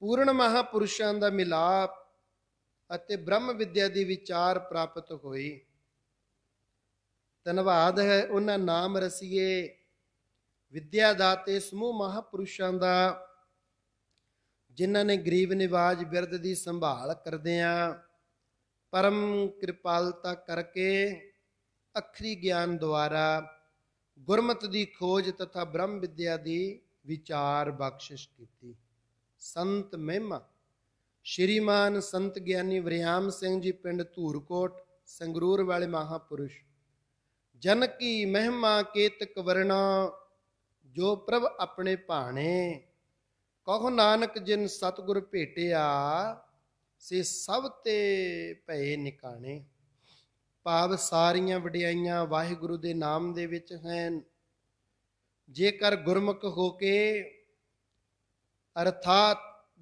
ਪੂਰਨ ਮਹਾਪੁਰਸ਼ਾਂ ਦਾ ਮਿਲਾਪ ਅਤੇ ਬ੍ਰਹਮ ਵਿਦਿਆ ਦੀ ਵਿਚਾਰ ਪ੍ਰਾਪਤ ਹੋਈ ਧੰਨਵਾਦ ਹੈ ਉਹਨਾਂ ਨਾਮ ਰਸੀਏ ਵਿਦਿਆ ਦਾਤੇ ਸਮੂਹ ਮਹਾਪੁਰਸ਼ਾਂ ਦਾ ਜਿਨ੍ਹਾਂ ਨੇ ਗਰੀਬ ਨਿਵਾਜ ਬਿਰਧ ਦੀ ਸੰਭਾਲ ਕਰਦਿਆਂ ਪਰਮ ਕਿਰਪਾਲਤਾ ਕਰਕੇ ਅਖਰੀ ਗਿਆਨ ਦੁਆਰਾ ਗੁਰਮਤ ਦੀ ਖੋਜ ਤਥਾ ਬ੍ਰਹਮ ਵਿਦਿਆ ਦੀ ਵਿਚਾਰ ਬਖਸ਼ਿਸ਼ ਕੀਤੀ ਸੰਤ ਮਹਿਮਾ ਸ਼੍ਰੀਮਾਨ ਸੰਤ ਗਿਆਨੀ ਵਰਿਆਮ ਸਿੰਘ ਜੀ ਪਿੰਡ ਧੂਰਕੋਟ ਸੰਗਰੂਰ ਵਾਲੇ ਮਹਾਪੁਰਸ਼ ਜਨ ਕੀ ਮਹਿਮਾ ਕੇਤਕ ਵਰਣਾ ਜੋ ਪ੍ਰਭ ਆਪਣੇ ਭਾਣੇ ਕਹੋ ਨਾਨਕ ਜਿਨ ਸਤਗੁਰ ਭੇਟਿਆ ਸੇ ਸਭ ਤੇ ਭਏ ਨਿਕਾਣੇ ਭਾਵ ਸਾਰੀਆਂ ਵਡਿਆਈਆਂ ਵਾਹਿਗੁਰੂ ਦੇ ਨਾਮ ਦੇ ਵਿੱਚ ਹਨ ਜੇਕਰ ਗੁਰਮੁਖ ਹੋ ਕੇ ਅਰਥਾਤ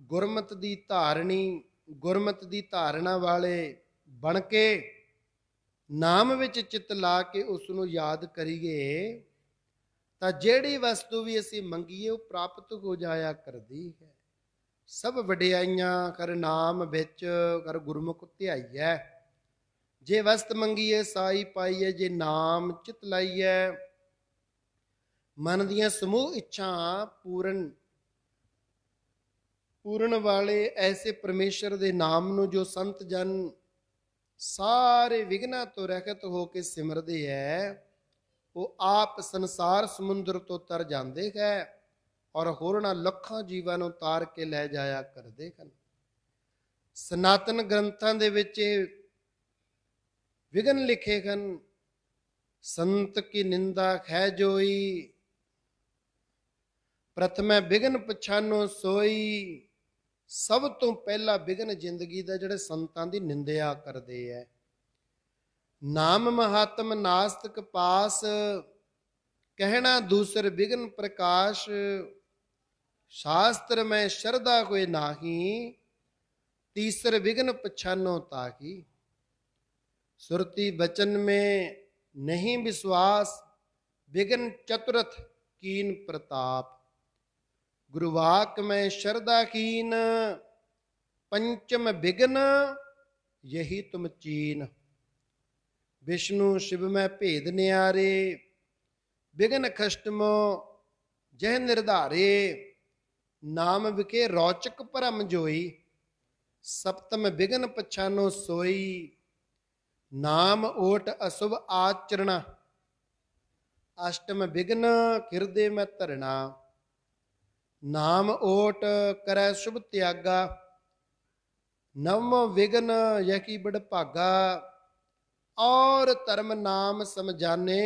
ਗੁਰਮਤ ਦੀ ਧਾਰਣੀ ਗੁਰਮਤ ਦੀ ਧਾਰਨਾ ਵਾਲੇ ਬਣ ਕੇ ਨਾਮ ਵਿੱਚ ਚਿਤ ਲਾ ਕੇ ਉਸ ਨੂੰ ਯਾਦ ਕਰੀਏ ਤਾਂ ਜਿਹੜੀ ਵਸਤੂ ਵੀ ਅਸੀਂ ਮੰਗੀਏ ਉਹ ਪ੍ਰਾਪਤ ਹੋ ਜਾਇਆ ਕਰਦੀ ਹੈ ਸਭ ਵਡਿਆਈਆਂ ਕਰ ਨਾਮ ਵਿੱਚ ਕਰ ਗੁਰਮੁਖ ਧਿਆਈਐ ਜੇ ਵਸਤ ਮੰਗੀਏ ਸਾਈ ਪਾਈਏ ਜੇ ਨਾਮ ਚਿਤ ਲਾਈਐ ਮਨ ਦੀਆਂ ਸਮੂਹ ਇੱਛਾ ਪੂਰਨ ਪੂਰਨ ਵਾਲੇ ਐਸੇ ਪਰਮੇਸ਼ਰ ਦੇ ਨਾਮ ਨੂੰ ਜੋ ਸੰਤ ਜਨ ਸਾਰੇ ਵਿਗਨਾ ਤੋਂ ਰਹਿਤ ਹੋ ਕੇ ਸਿਮਰਦੇ ਐ ਉਹ ਆਪ ਸੰਸਾਰ ਸਮੁੰਦਰ ਤੋਂ ਤਰ ਜਾਂਦੇ ਹੈ ਔਰ ਨਾ ਲੱਖਾਂ ਜੀਵਾਂ ਨੂੰ ਤਾਰ ਕੇ ਲੈ ਜਾਇਆ ਕਰਦੇ ਹਨ ਸਨਾਤਨ ਗ੍ਰੰਥਾਂ ਦੇ ਵਿੱਚ ਇਹ ਵਿਗਨ ਲਿਖੇ ਹਨ ਸੰਤ ਕੀ ਨਿੰਦਾ ਖੈ ਜੋਈ ਪ੍ਰਥਮੇ ਵਿਗਨ ਪਛਾਨੋ ਸੋਈ ਸਭ ਤੋਂ ਪਹਿਲਾ ਵਿਗਨ ਜ਼ਿੰਦਗੀ ਦਾ ਜਿਹੜੇ ਸੰਤਾਂ ਦੀ ਨਿੰਦਿਆ ਕਰਦੇ ਐ ਨਾਮ ਮਹਾਤਮ ਨਾਸਤਕ ਪਾਸ ਕਹਿਣਾ ਦੂਸਰ ਵਿਗਨ ਪ੍ਰਕਾਸ਼ ਸ਼ਾਸਤਰ ਮੈਂ ਸ਼ਰਧਾ ਕੋਈ ਨਾਹੀ ਤੀਸਰ ਵਿਗਨ ਪਛਾਨੋ ਤਾਹੀ ਸੁਰਤੀ ਬਚਨ ਮੈਂ ਨਹੀਂ ਵਿਸ਼ਵਾਸ ਵਿਗਨ ਚਤੁਰਥ ਕੀਨ ਪ੍ਰਤਾਪ ਗੁਰਵਾਕ ਮੈਂ ਸ਼ਰਧਾ ਕੀਨ ਪੰਚਮ ਵਿਗਨ ਯਹੀ ਤੁਮ ਚੀਨ ਵਿਸ਼ਨੂੰ ਸ਼ਿਵਮੈ ਭੇਦ ਨਿਆਰੇ ਬਿਗਨ ਖਸ਼ਟਮ ਜਹ ਨਿਰਧਾਰੇ ਨਾਮ ਵਿਕੇ ਰੌਚਕ ਭਰਮ ਜੋਈ ਸਪਤਮ ਵਿਗਨ ਪਛਾਨੋ ਸੋਈ ਨਾਮ ਓਟ ਅਸੁਭ ਆਚਰਣਾ ਅਸ਼ਟਮ ਵਿਗਨ ਹਿਰਦੇ ਮੈਂ ਧਰਣਾ ਨਾਮ ਓਟ ਕਰੈ ਸੁਭ ਤਿਆਗਾ ਨਵਮ ਵਿਗਨ ਯਕੀ ਬੜ ਭਾਗਾ ਔਰ ਧਰਮ ਨਾਮ ਸਮਝਾਨੇ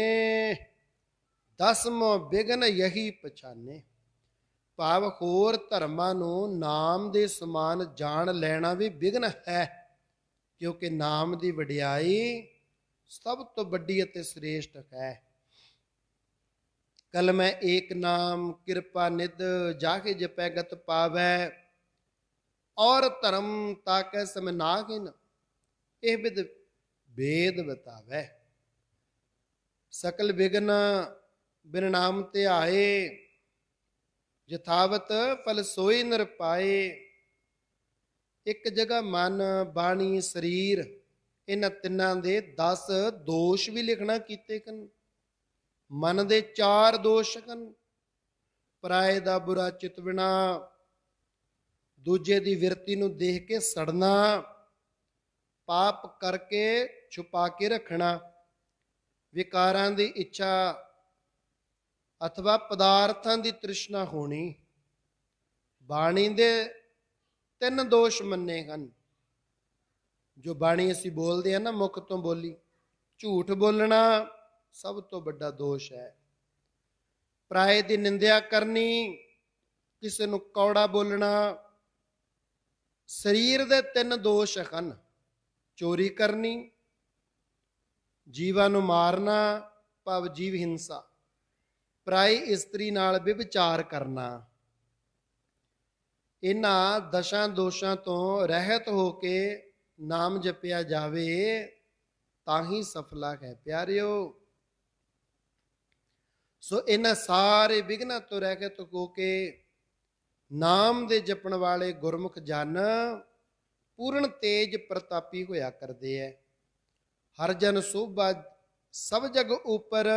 ਦਸਮ ਬਿਗਨ ਯਹੀ ਪਛਾਨੇ ਭਾਵ ਹੋਰ ਧਰਮਾਂ ਨੂੰ ਨਾਮ ਦੇ ਸਮਾਨ ਜਾਣ ਲੈਣਾ ਵੀ ਬਿਗਨ ਹੈ ਕਿਉਂਕਿ ਨਾਮ ਦੀ ਵਡਿਆਈ ਸਭ ਤੋਂ ਵੱਡੀ ਅਤੇ ਸ੍ਰੇਸ਼ਟ ਹੈ ਮੈਂ ਏਕ ਨਾਮ ਕਿਰਪਾ ਨਿਦ ਕੇ ਜਪੈ ਗਤ ਪਾਵੈ ਔਰ ਧਰਮ ਤਾਕੈ ਸਮਨਾਹਿਨ ਇਹ ਵਿਦ ਬੇਦ ਬਤਾਵੇ ਸਕਲ ਵਿਗਨ ਬਿਨ ਨਾਮ ਤੇ ਆਏ ਜਥਾਵਤ ਫਲ ਸੋਈ ਨਰ ਪਾਏ ਇੱਕ ਜਗ੍ਹਾ ਮਨ ਬਾਣੀ ਸਰੀਰ ਇਹਨਾਂ ਤਿੰਨਾਂ ਦੇ 10 ਦੋਸ਼ ਵੀ ਲਿਖਣਾ ਕੀਤੇ ਕਨ ਮਨ ਦੇ 4 ਦੋਸ਼ ਕਨ ਪਰਾਏ ਦਾ ਬੁਰਾ ਚਿਤ ਬਿਨਾ ਦੂਜੇ ਦੀ ਵਿਰਤੀ ਨੂੰ ਦੇਖ ਕੇ ਸੜਨਾ ਪਾਪ ਕਰਕੇ ਛੁਪਾ ਕੇ ਰੱਖਣਾ ਵਿਕਾਰਾਂ ਦੀ ਇੱਛਾ ਅਥਵਾ ਪਦਾਰਥਾਂ ਦੀ ਤ੍ਰਿਸ਼ਨਾ ਹੋਣੀ ਬਾਣੀ ਦੇ ਤਿੰਨ ਦੋਸ਼ ਮੰਨੇ ਹਨ ਜੋ ਬਾਣੀ ਅਸੀਂ ਬੋਲਦੇ ਆ ਨਾ ਮੁਖ ਤੋਂ ਬੋਲੀ ਝੂਠ ਬੋਲਣਾ ਸਭ ਤੋਂ ਵੱਡਾ ਦੋਸ਼ ਹੈ ਪ੍ਰਾਏ ਦੀ ਨਿੰਦਿਆ ਕਰਨੀ ਕਿਸੇ ਨੂੰ ਕੌੜਾ ਬੋਲਣਾ ਸਰੀਰ ਦੇ ਤਿੰਨ ਦੋਸ਼ ਹਨ ਚੋਰੀ ਕਰਨੀ ਜੀਵਾਂ ਨੂੰ ਮਾਰਨਾ ਭਵ ਜੀਵ ਹਿੰਸਾ ਪ੍ਰਾਈ ਇਸਤਰੀ ਨਾਲ ਵਿਵਚਾਰ ਕਰਨਾ ਇਹਨਾਂ ਦਸ਼ਾਂ ਦੋਸ਼ਾਂ ਤੋਂ ਰਹਿਤ ਹੋ ਕੇ ਨਾਮ ਜਪਿਆ ਜਾਵੇ ਤਾਂ ਹੀ ਸਫਲਾ ਹੈ ਪਿਆਰਿਓ ਸੋ ਇਹਨਾਂ ਸਾਰੇ ਵਿਗਨਾਂ ਤੋਂ ਰਹਿਤ ਹੋ ਕੇ ਨਾਮ ਦੇ ਜਪਣ ਵਾਲੇ ਗੁਰਮੁਖ ਜਨ ਪੂਰਨ ਤੇਜ ਪ੍ਰਤਾਪੀ ਹੋਇਆ ਕਰਦੇ ਐ ਹਰ ਜਨ ਸੋਭਾ ਸਭ ਜਗ ਉਪਰ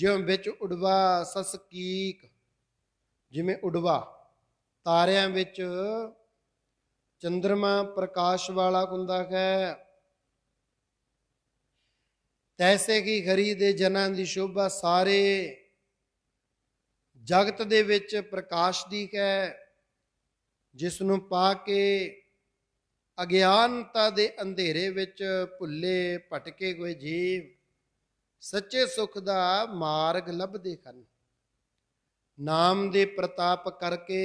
ਜਿਵੇਂ ਵਿੱਚ ਉਡਵਾ ਸਸਕੀਕ ਜਿਵੇਂ ਉਡਵਾ ਤਾਰਿਆਂ ਵਿੱਚ ਚੰ드ਰਮਾ ਪ੍ਰਕਾਸ਼ ਵਾਲਾ ਹੁੰਦਾ ਹੈ ਤੈਸੇ ਕੀ ਖਰੀ ਦੇ ਜਨਾਂ ਦੀ ਸ਼ੋਭਾ ਸਾਰੇ ਜਗਤ ਦੇ ਵਿੱਚ ਪ੍ਰਕਾਸ਼ ਦੀ ਹੈ ਜਿਸ ਨੂੰ ਪਾ ਕੇ ਅਗਿਆਨਤਾ ਦੇ ਅੰਧੇਰੇ ਵਿੱਚ ਭੁੱਲੇ ਭਟਕੇ ਹੋਏ ਜੀਵ ਸੱਚੇ ਸੁਖ ਦਾ ਮਾਰਗ ਲੱਭਦੇ ਹਨ ਨਾਮ ਦੇ ਪ੍ਰਤਾਪ ਕਰਕੇ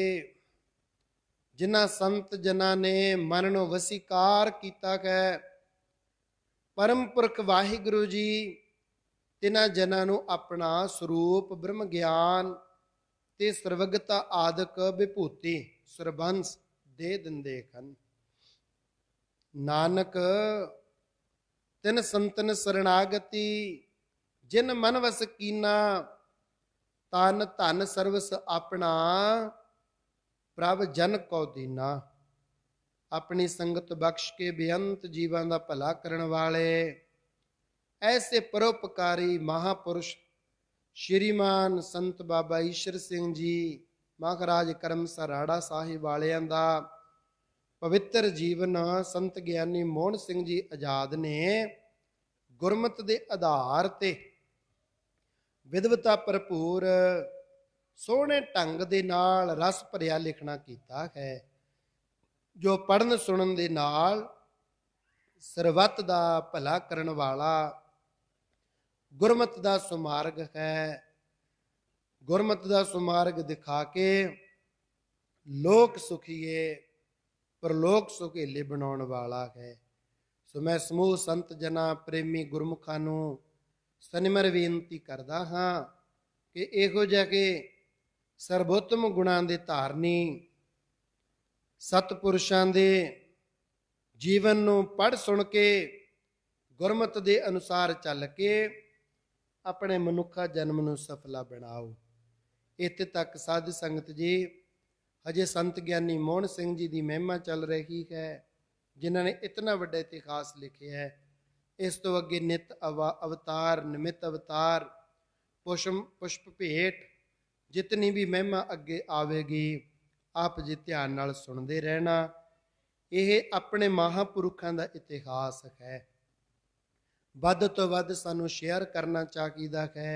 ਜਿਨ੍ਹਾਂ ਸੰਤ ਜਨਾਂ ਨੇ ਮਨ ਨੂੰ ਵਸੀਕਾਰ ਕੀਤਾ ਹੈ ਪਰਮਪੁਰਖ ਵਾਹਿਗੁਰੂ ਜੀ ਤਿਨਾਂ ਜਨਾਂ ਨੂੰ ਆਪਣਾ ਸਰੂਪ ਬ੍ਰਹਮ ਗਿਆਨ ਤੇ ਸਰਵਗਤਾ ਆਦਿਕ ਵਿਭੂਤੀ ਸਰਬੰਸ ਦੇ ਦਿੰਦੇ ਹਨ ਨਾਨਕ ਤਿਨ ਸੰਤਨ ਸਰਣਾਗਤੀ ਜਿਨ ਮਨ ਵਸ ਕੀਨਾ ਤਨ ਧਨ ਸਰਵਸ ਆਪਣਾ ਪ੍ਰਭ ਜਨ ਕੋ ਦੀਨਾ ਆਪਣੀ ਸੰਗਤ ਬਖਸ਼ ਕੇ ਬੇਅੰਤ ਜੀਵਾਂ ਦਾ ਭਲਾ ਕਰਨ ਵਾਲੇ ਐਸੇ ਪਰਉਪਕਾਰੀ ਮਹਾਪੁਰਸ਼ ਸ਼੍ਰੀਮਾਨ ਸੰਤ ਬਾਬਾ ਈਸ਼ਰ ਸਿੰਘ ਜੀ ਮਹਾਰਾਜ ਕਰਮ ਸਰਾੜਾ ਸਾਹਿਬ ਵਾਲਿਆਂ ਦਾ ਪਵਿੱਤਰ ਜੀਵਨਾ ਸੰਤ ਗਿਆਨੀ ਮੋਹਨ ਸਿੰਘ ਜੀ ਆਜ਼ਾਦ ਨੇ ਗੁਰਮਤ ਦੇ ਆਧਾਰ ਤੇ ਵਿਦਵਤਾ ਭਰਪੂਰ ਸੋਹਣੇ ਢੰਗ ਦੇ ਨਾਲ ਰਸ ਭਰਿਆ ਲਿਖਣਾ ਕੀਤਾ ਹੈ ਜੋ ਪੜਨ ਸੁਣਨ ਦੇ ਨਾਲ ਸਰਵਤ ਦਾ ਭਲਾ ਕਰਨ ਵਾਲਾ ਗੁਰਮਤ ਦਾ ਸੁਮਾਰਗ ਹੈ ਗੁਰਮਤ ਦਾ ਸੁਮਾਰਗ ਦਿਖਾ ਕੇ ਲੋਕ ਸੁਖੀਏ ਪਰਲੋਕ ਸੁਖੇਲੇ ਬਣਾਉਣ ਵਾਲਾ ਹੈ ਸੋ ਮੈਂ ਸਮੂਹ ਸੰਤ ਜਨਾ ਪ੍ਰੇਮੀ ਗੁਰਮੁਖਾਂ ਨੂੰ ਸਨਿਮਰ ਬੇਨਤੀ ਕਰਦਾ ਹਾਂ ਕਿ ਇਹੋ ਜਿਹਾ ਕਿ ਸਰਬੋਤਮ ਗੁਣਾਂ ਦੇ ਧਾਰਨੀ ਸਤਪੁਰਸ਼ਾਂ ਦੇ ਜੀਵਨ ਨੂੰ ਪੜ ਸੁਣ ਕੇ ਗੁਰਮਤ ਦੇ ਅਨੁਸਾਰ ਚੱਲ ਕੇ ਆਪਣੇ ਮਨੁੱਖਾ ਜਨਮ ਨੂੰ ਸਫਲਾ ਬਣਾਓ ਇੱਥੇ ਤੱਕ ਸਾਧ ਸੰਗਤ ਜੀ ਅਜੇ ਸੰਤ ਗਿਆਨੀ ਮੋਹਨ ਸਿੰਘ ਜੀ ਦੀ ਮਹਿਮਾ ਚੱਲ ਰਹੀ ਹੈ ਜਿਨ੍ਹਾਂ ਨੇ ਇਤਨਾ ਵੱਡਾ ਇਤਿਹਾਸ ਲਿਖਿਆ ਹੈ ਇਸ ਤੋਂ ਅੱਗੇ ਨਿਤ ਅਵਤਾਰ ਨਿਮਿਤ ਅਵਤਾਰ ਪੁਸ਼ਮ ਪੁਸ਼ਪ ਭੇਟ ਜਿਤਨੀ ਵੀ ਮਹਿਮਾ ਅੱਗੇ ਆਵੇਗੀ ਆਪ ਜੀ ਧਿਆਨ ਨਾਲ ਸੁਣਦੇ ਰਹਿਣਾ ਇਹ ਆਪਣੇ ਮਹਾਪੁਰਖਾਂ ਦਾ ਇਤਿਹਾਸ ਹੈ ਵੱਧ ਤੋਂ ਵੱਧ ਸਾਨੂੰ ਸ਼ੇਅਰ ਕਰਨਾ ਚਾਹੀਦਾ ਹੈ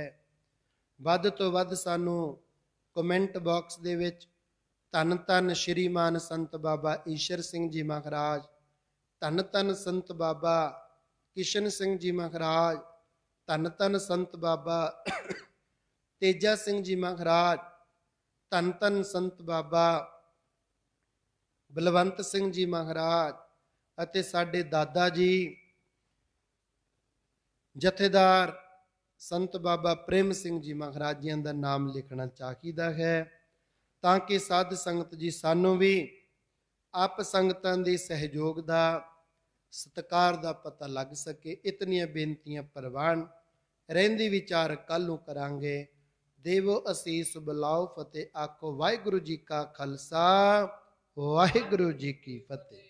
ਵੱਧ ਤੋਂ ਵੱਧ ਸਾਨੂੰ ਕਮੈਂਟ ਬਾਕਸ ਦੇ ਵਿੱਚ ਤਨ ਤਨ ਸ਼੍ਰੀਮਾਨ ਸੰਤ ਬਾਬਾ ਈਸ਼ਰ ਸਿੰਘ ਜੀ ਮਹਾਰਾਜ ਤਨ ਤਨ ਸੰਤ ਬਾਬਾ ਕਿਸ਼ਨ ਸਿੰਘ ਜੀ ਮਹਾਰਾਜ ਤਨ ਤਨ ਸੰਤ ਬਾਬਾ ਤੇਜਾ ਸਿੰਘ ਜੀ ਮਹਾਰਾਜ ਤਨ ਤਨ ਸੰਤ ਬਾਬਾ ਬਲਵੰਤ ਸਿੰਘ ਜੀ ਮਹਾਰਾਜ ਅਤੇ ਸਾਡੇ ਦਾਦਾ ਜੀ ਜਥੇਦਾਰ ਸੰਤ ਬਾਬਾ ਪ੍ਰੇਮ ਸਿੰਘ ਜੀ ਮਹਾਰਾਜ ਜੀ ਦਾ ਨਾਮ ਲਿਖਣਾ ਚਾਹੀਦਾ ਹੈ ਤਾਂ ਕਿ ਸਾਧ ਸੰਗਤ ਜੀ ਸਾਨੂੰ ਵੀ ਆਪ ਸੰਗਤਾਂ ਦੇ ਸਹਿਯੋਗ ਦਾ ਸਤਕਾਰ ਦਾ ਪਤਾ ਲੱਗ ਸਕੇ ਇਤਨੀਆਂ ਬੇਨਤੀਆਂ ਪ੍ਰਵਾਨ ਰਹਿੰਦੀ ਵਿਚਾਰ ਕੱਲ ਨੂੰ ਕਰਾਂਗੇ ਦੇਵੋ ਅਸੀਸ ਬਲਾਉ ਫਤਿਹ ਆਖੋ ਵਾਹਿਗੁਰੂ ਜੀ ਕਾ ਖਾਲਸਾ ਵਾਹਿਗੁਰੂ ਜੀ ਕੀ ਫਤਿਹ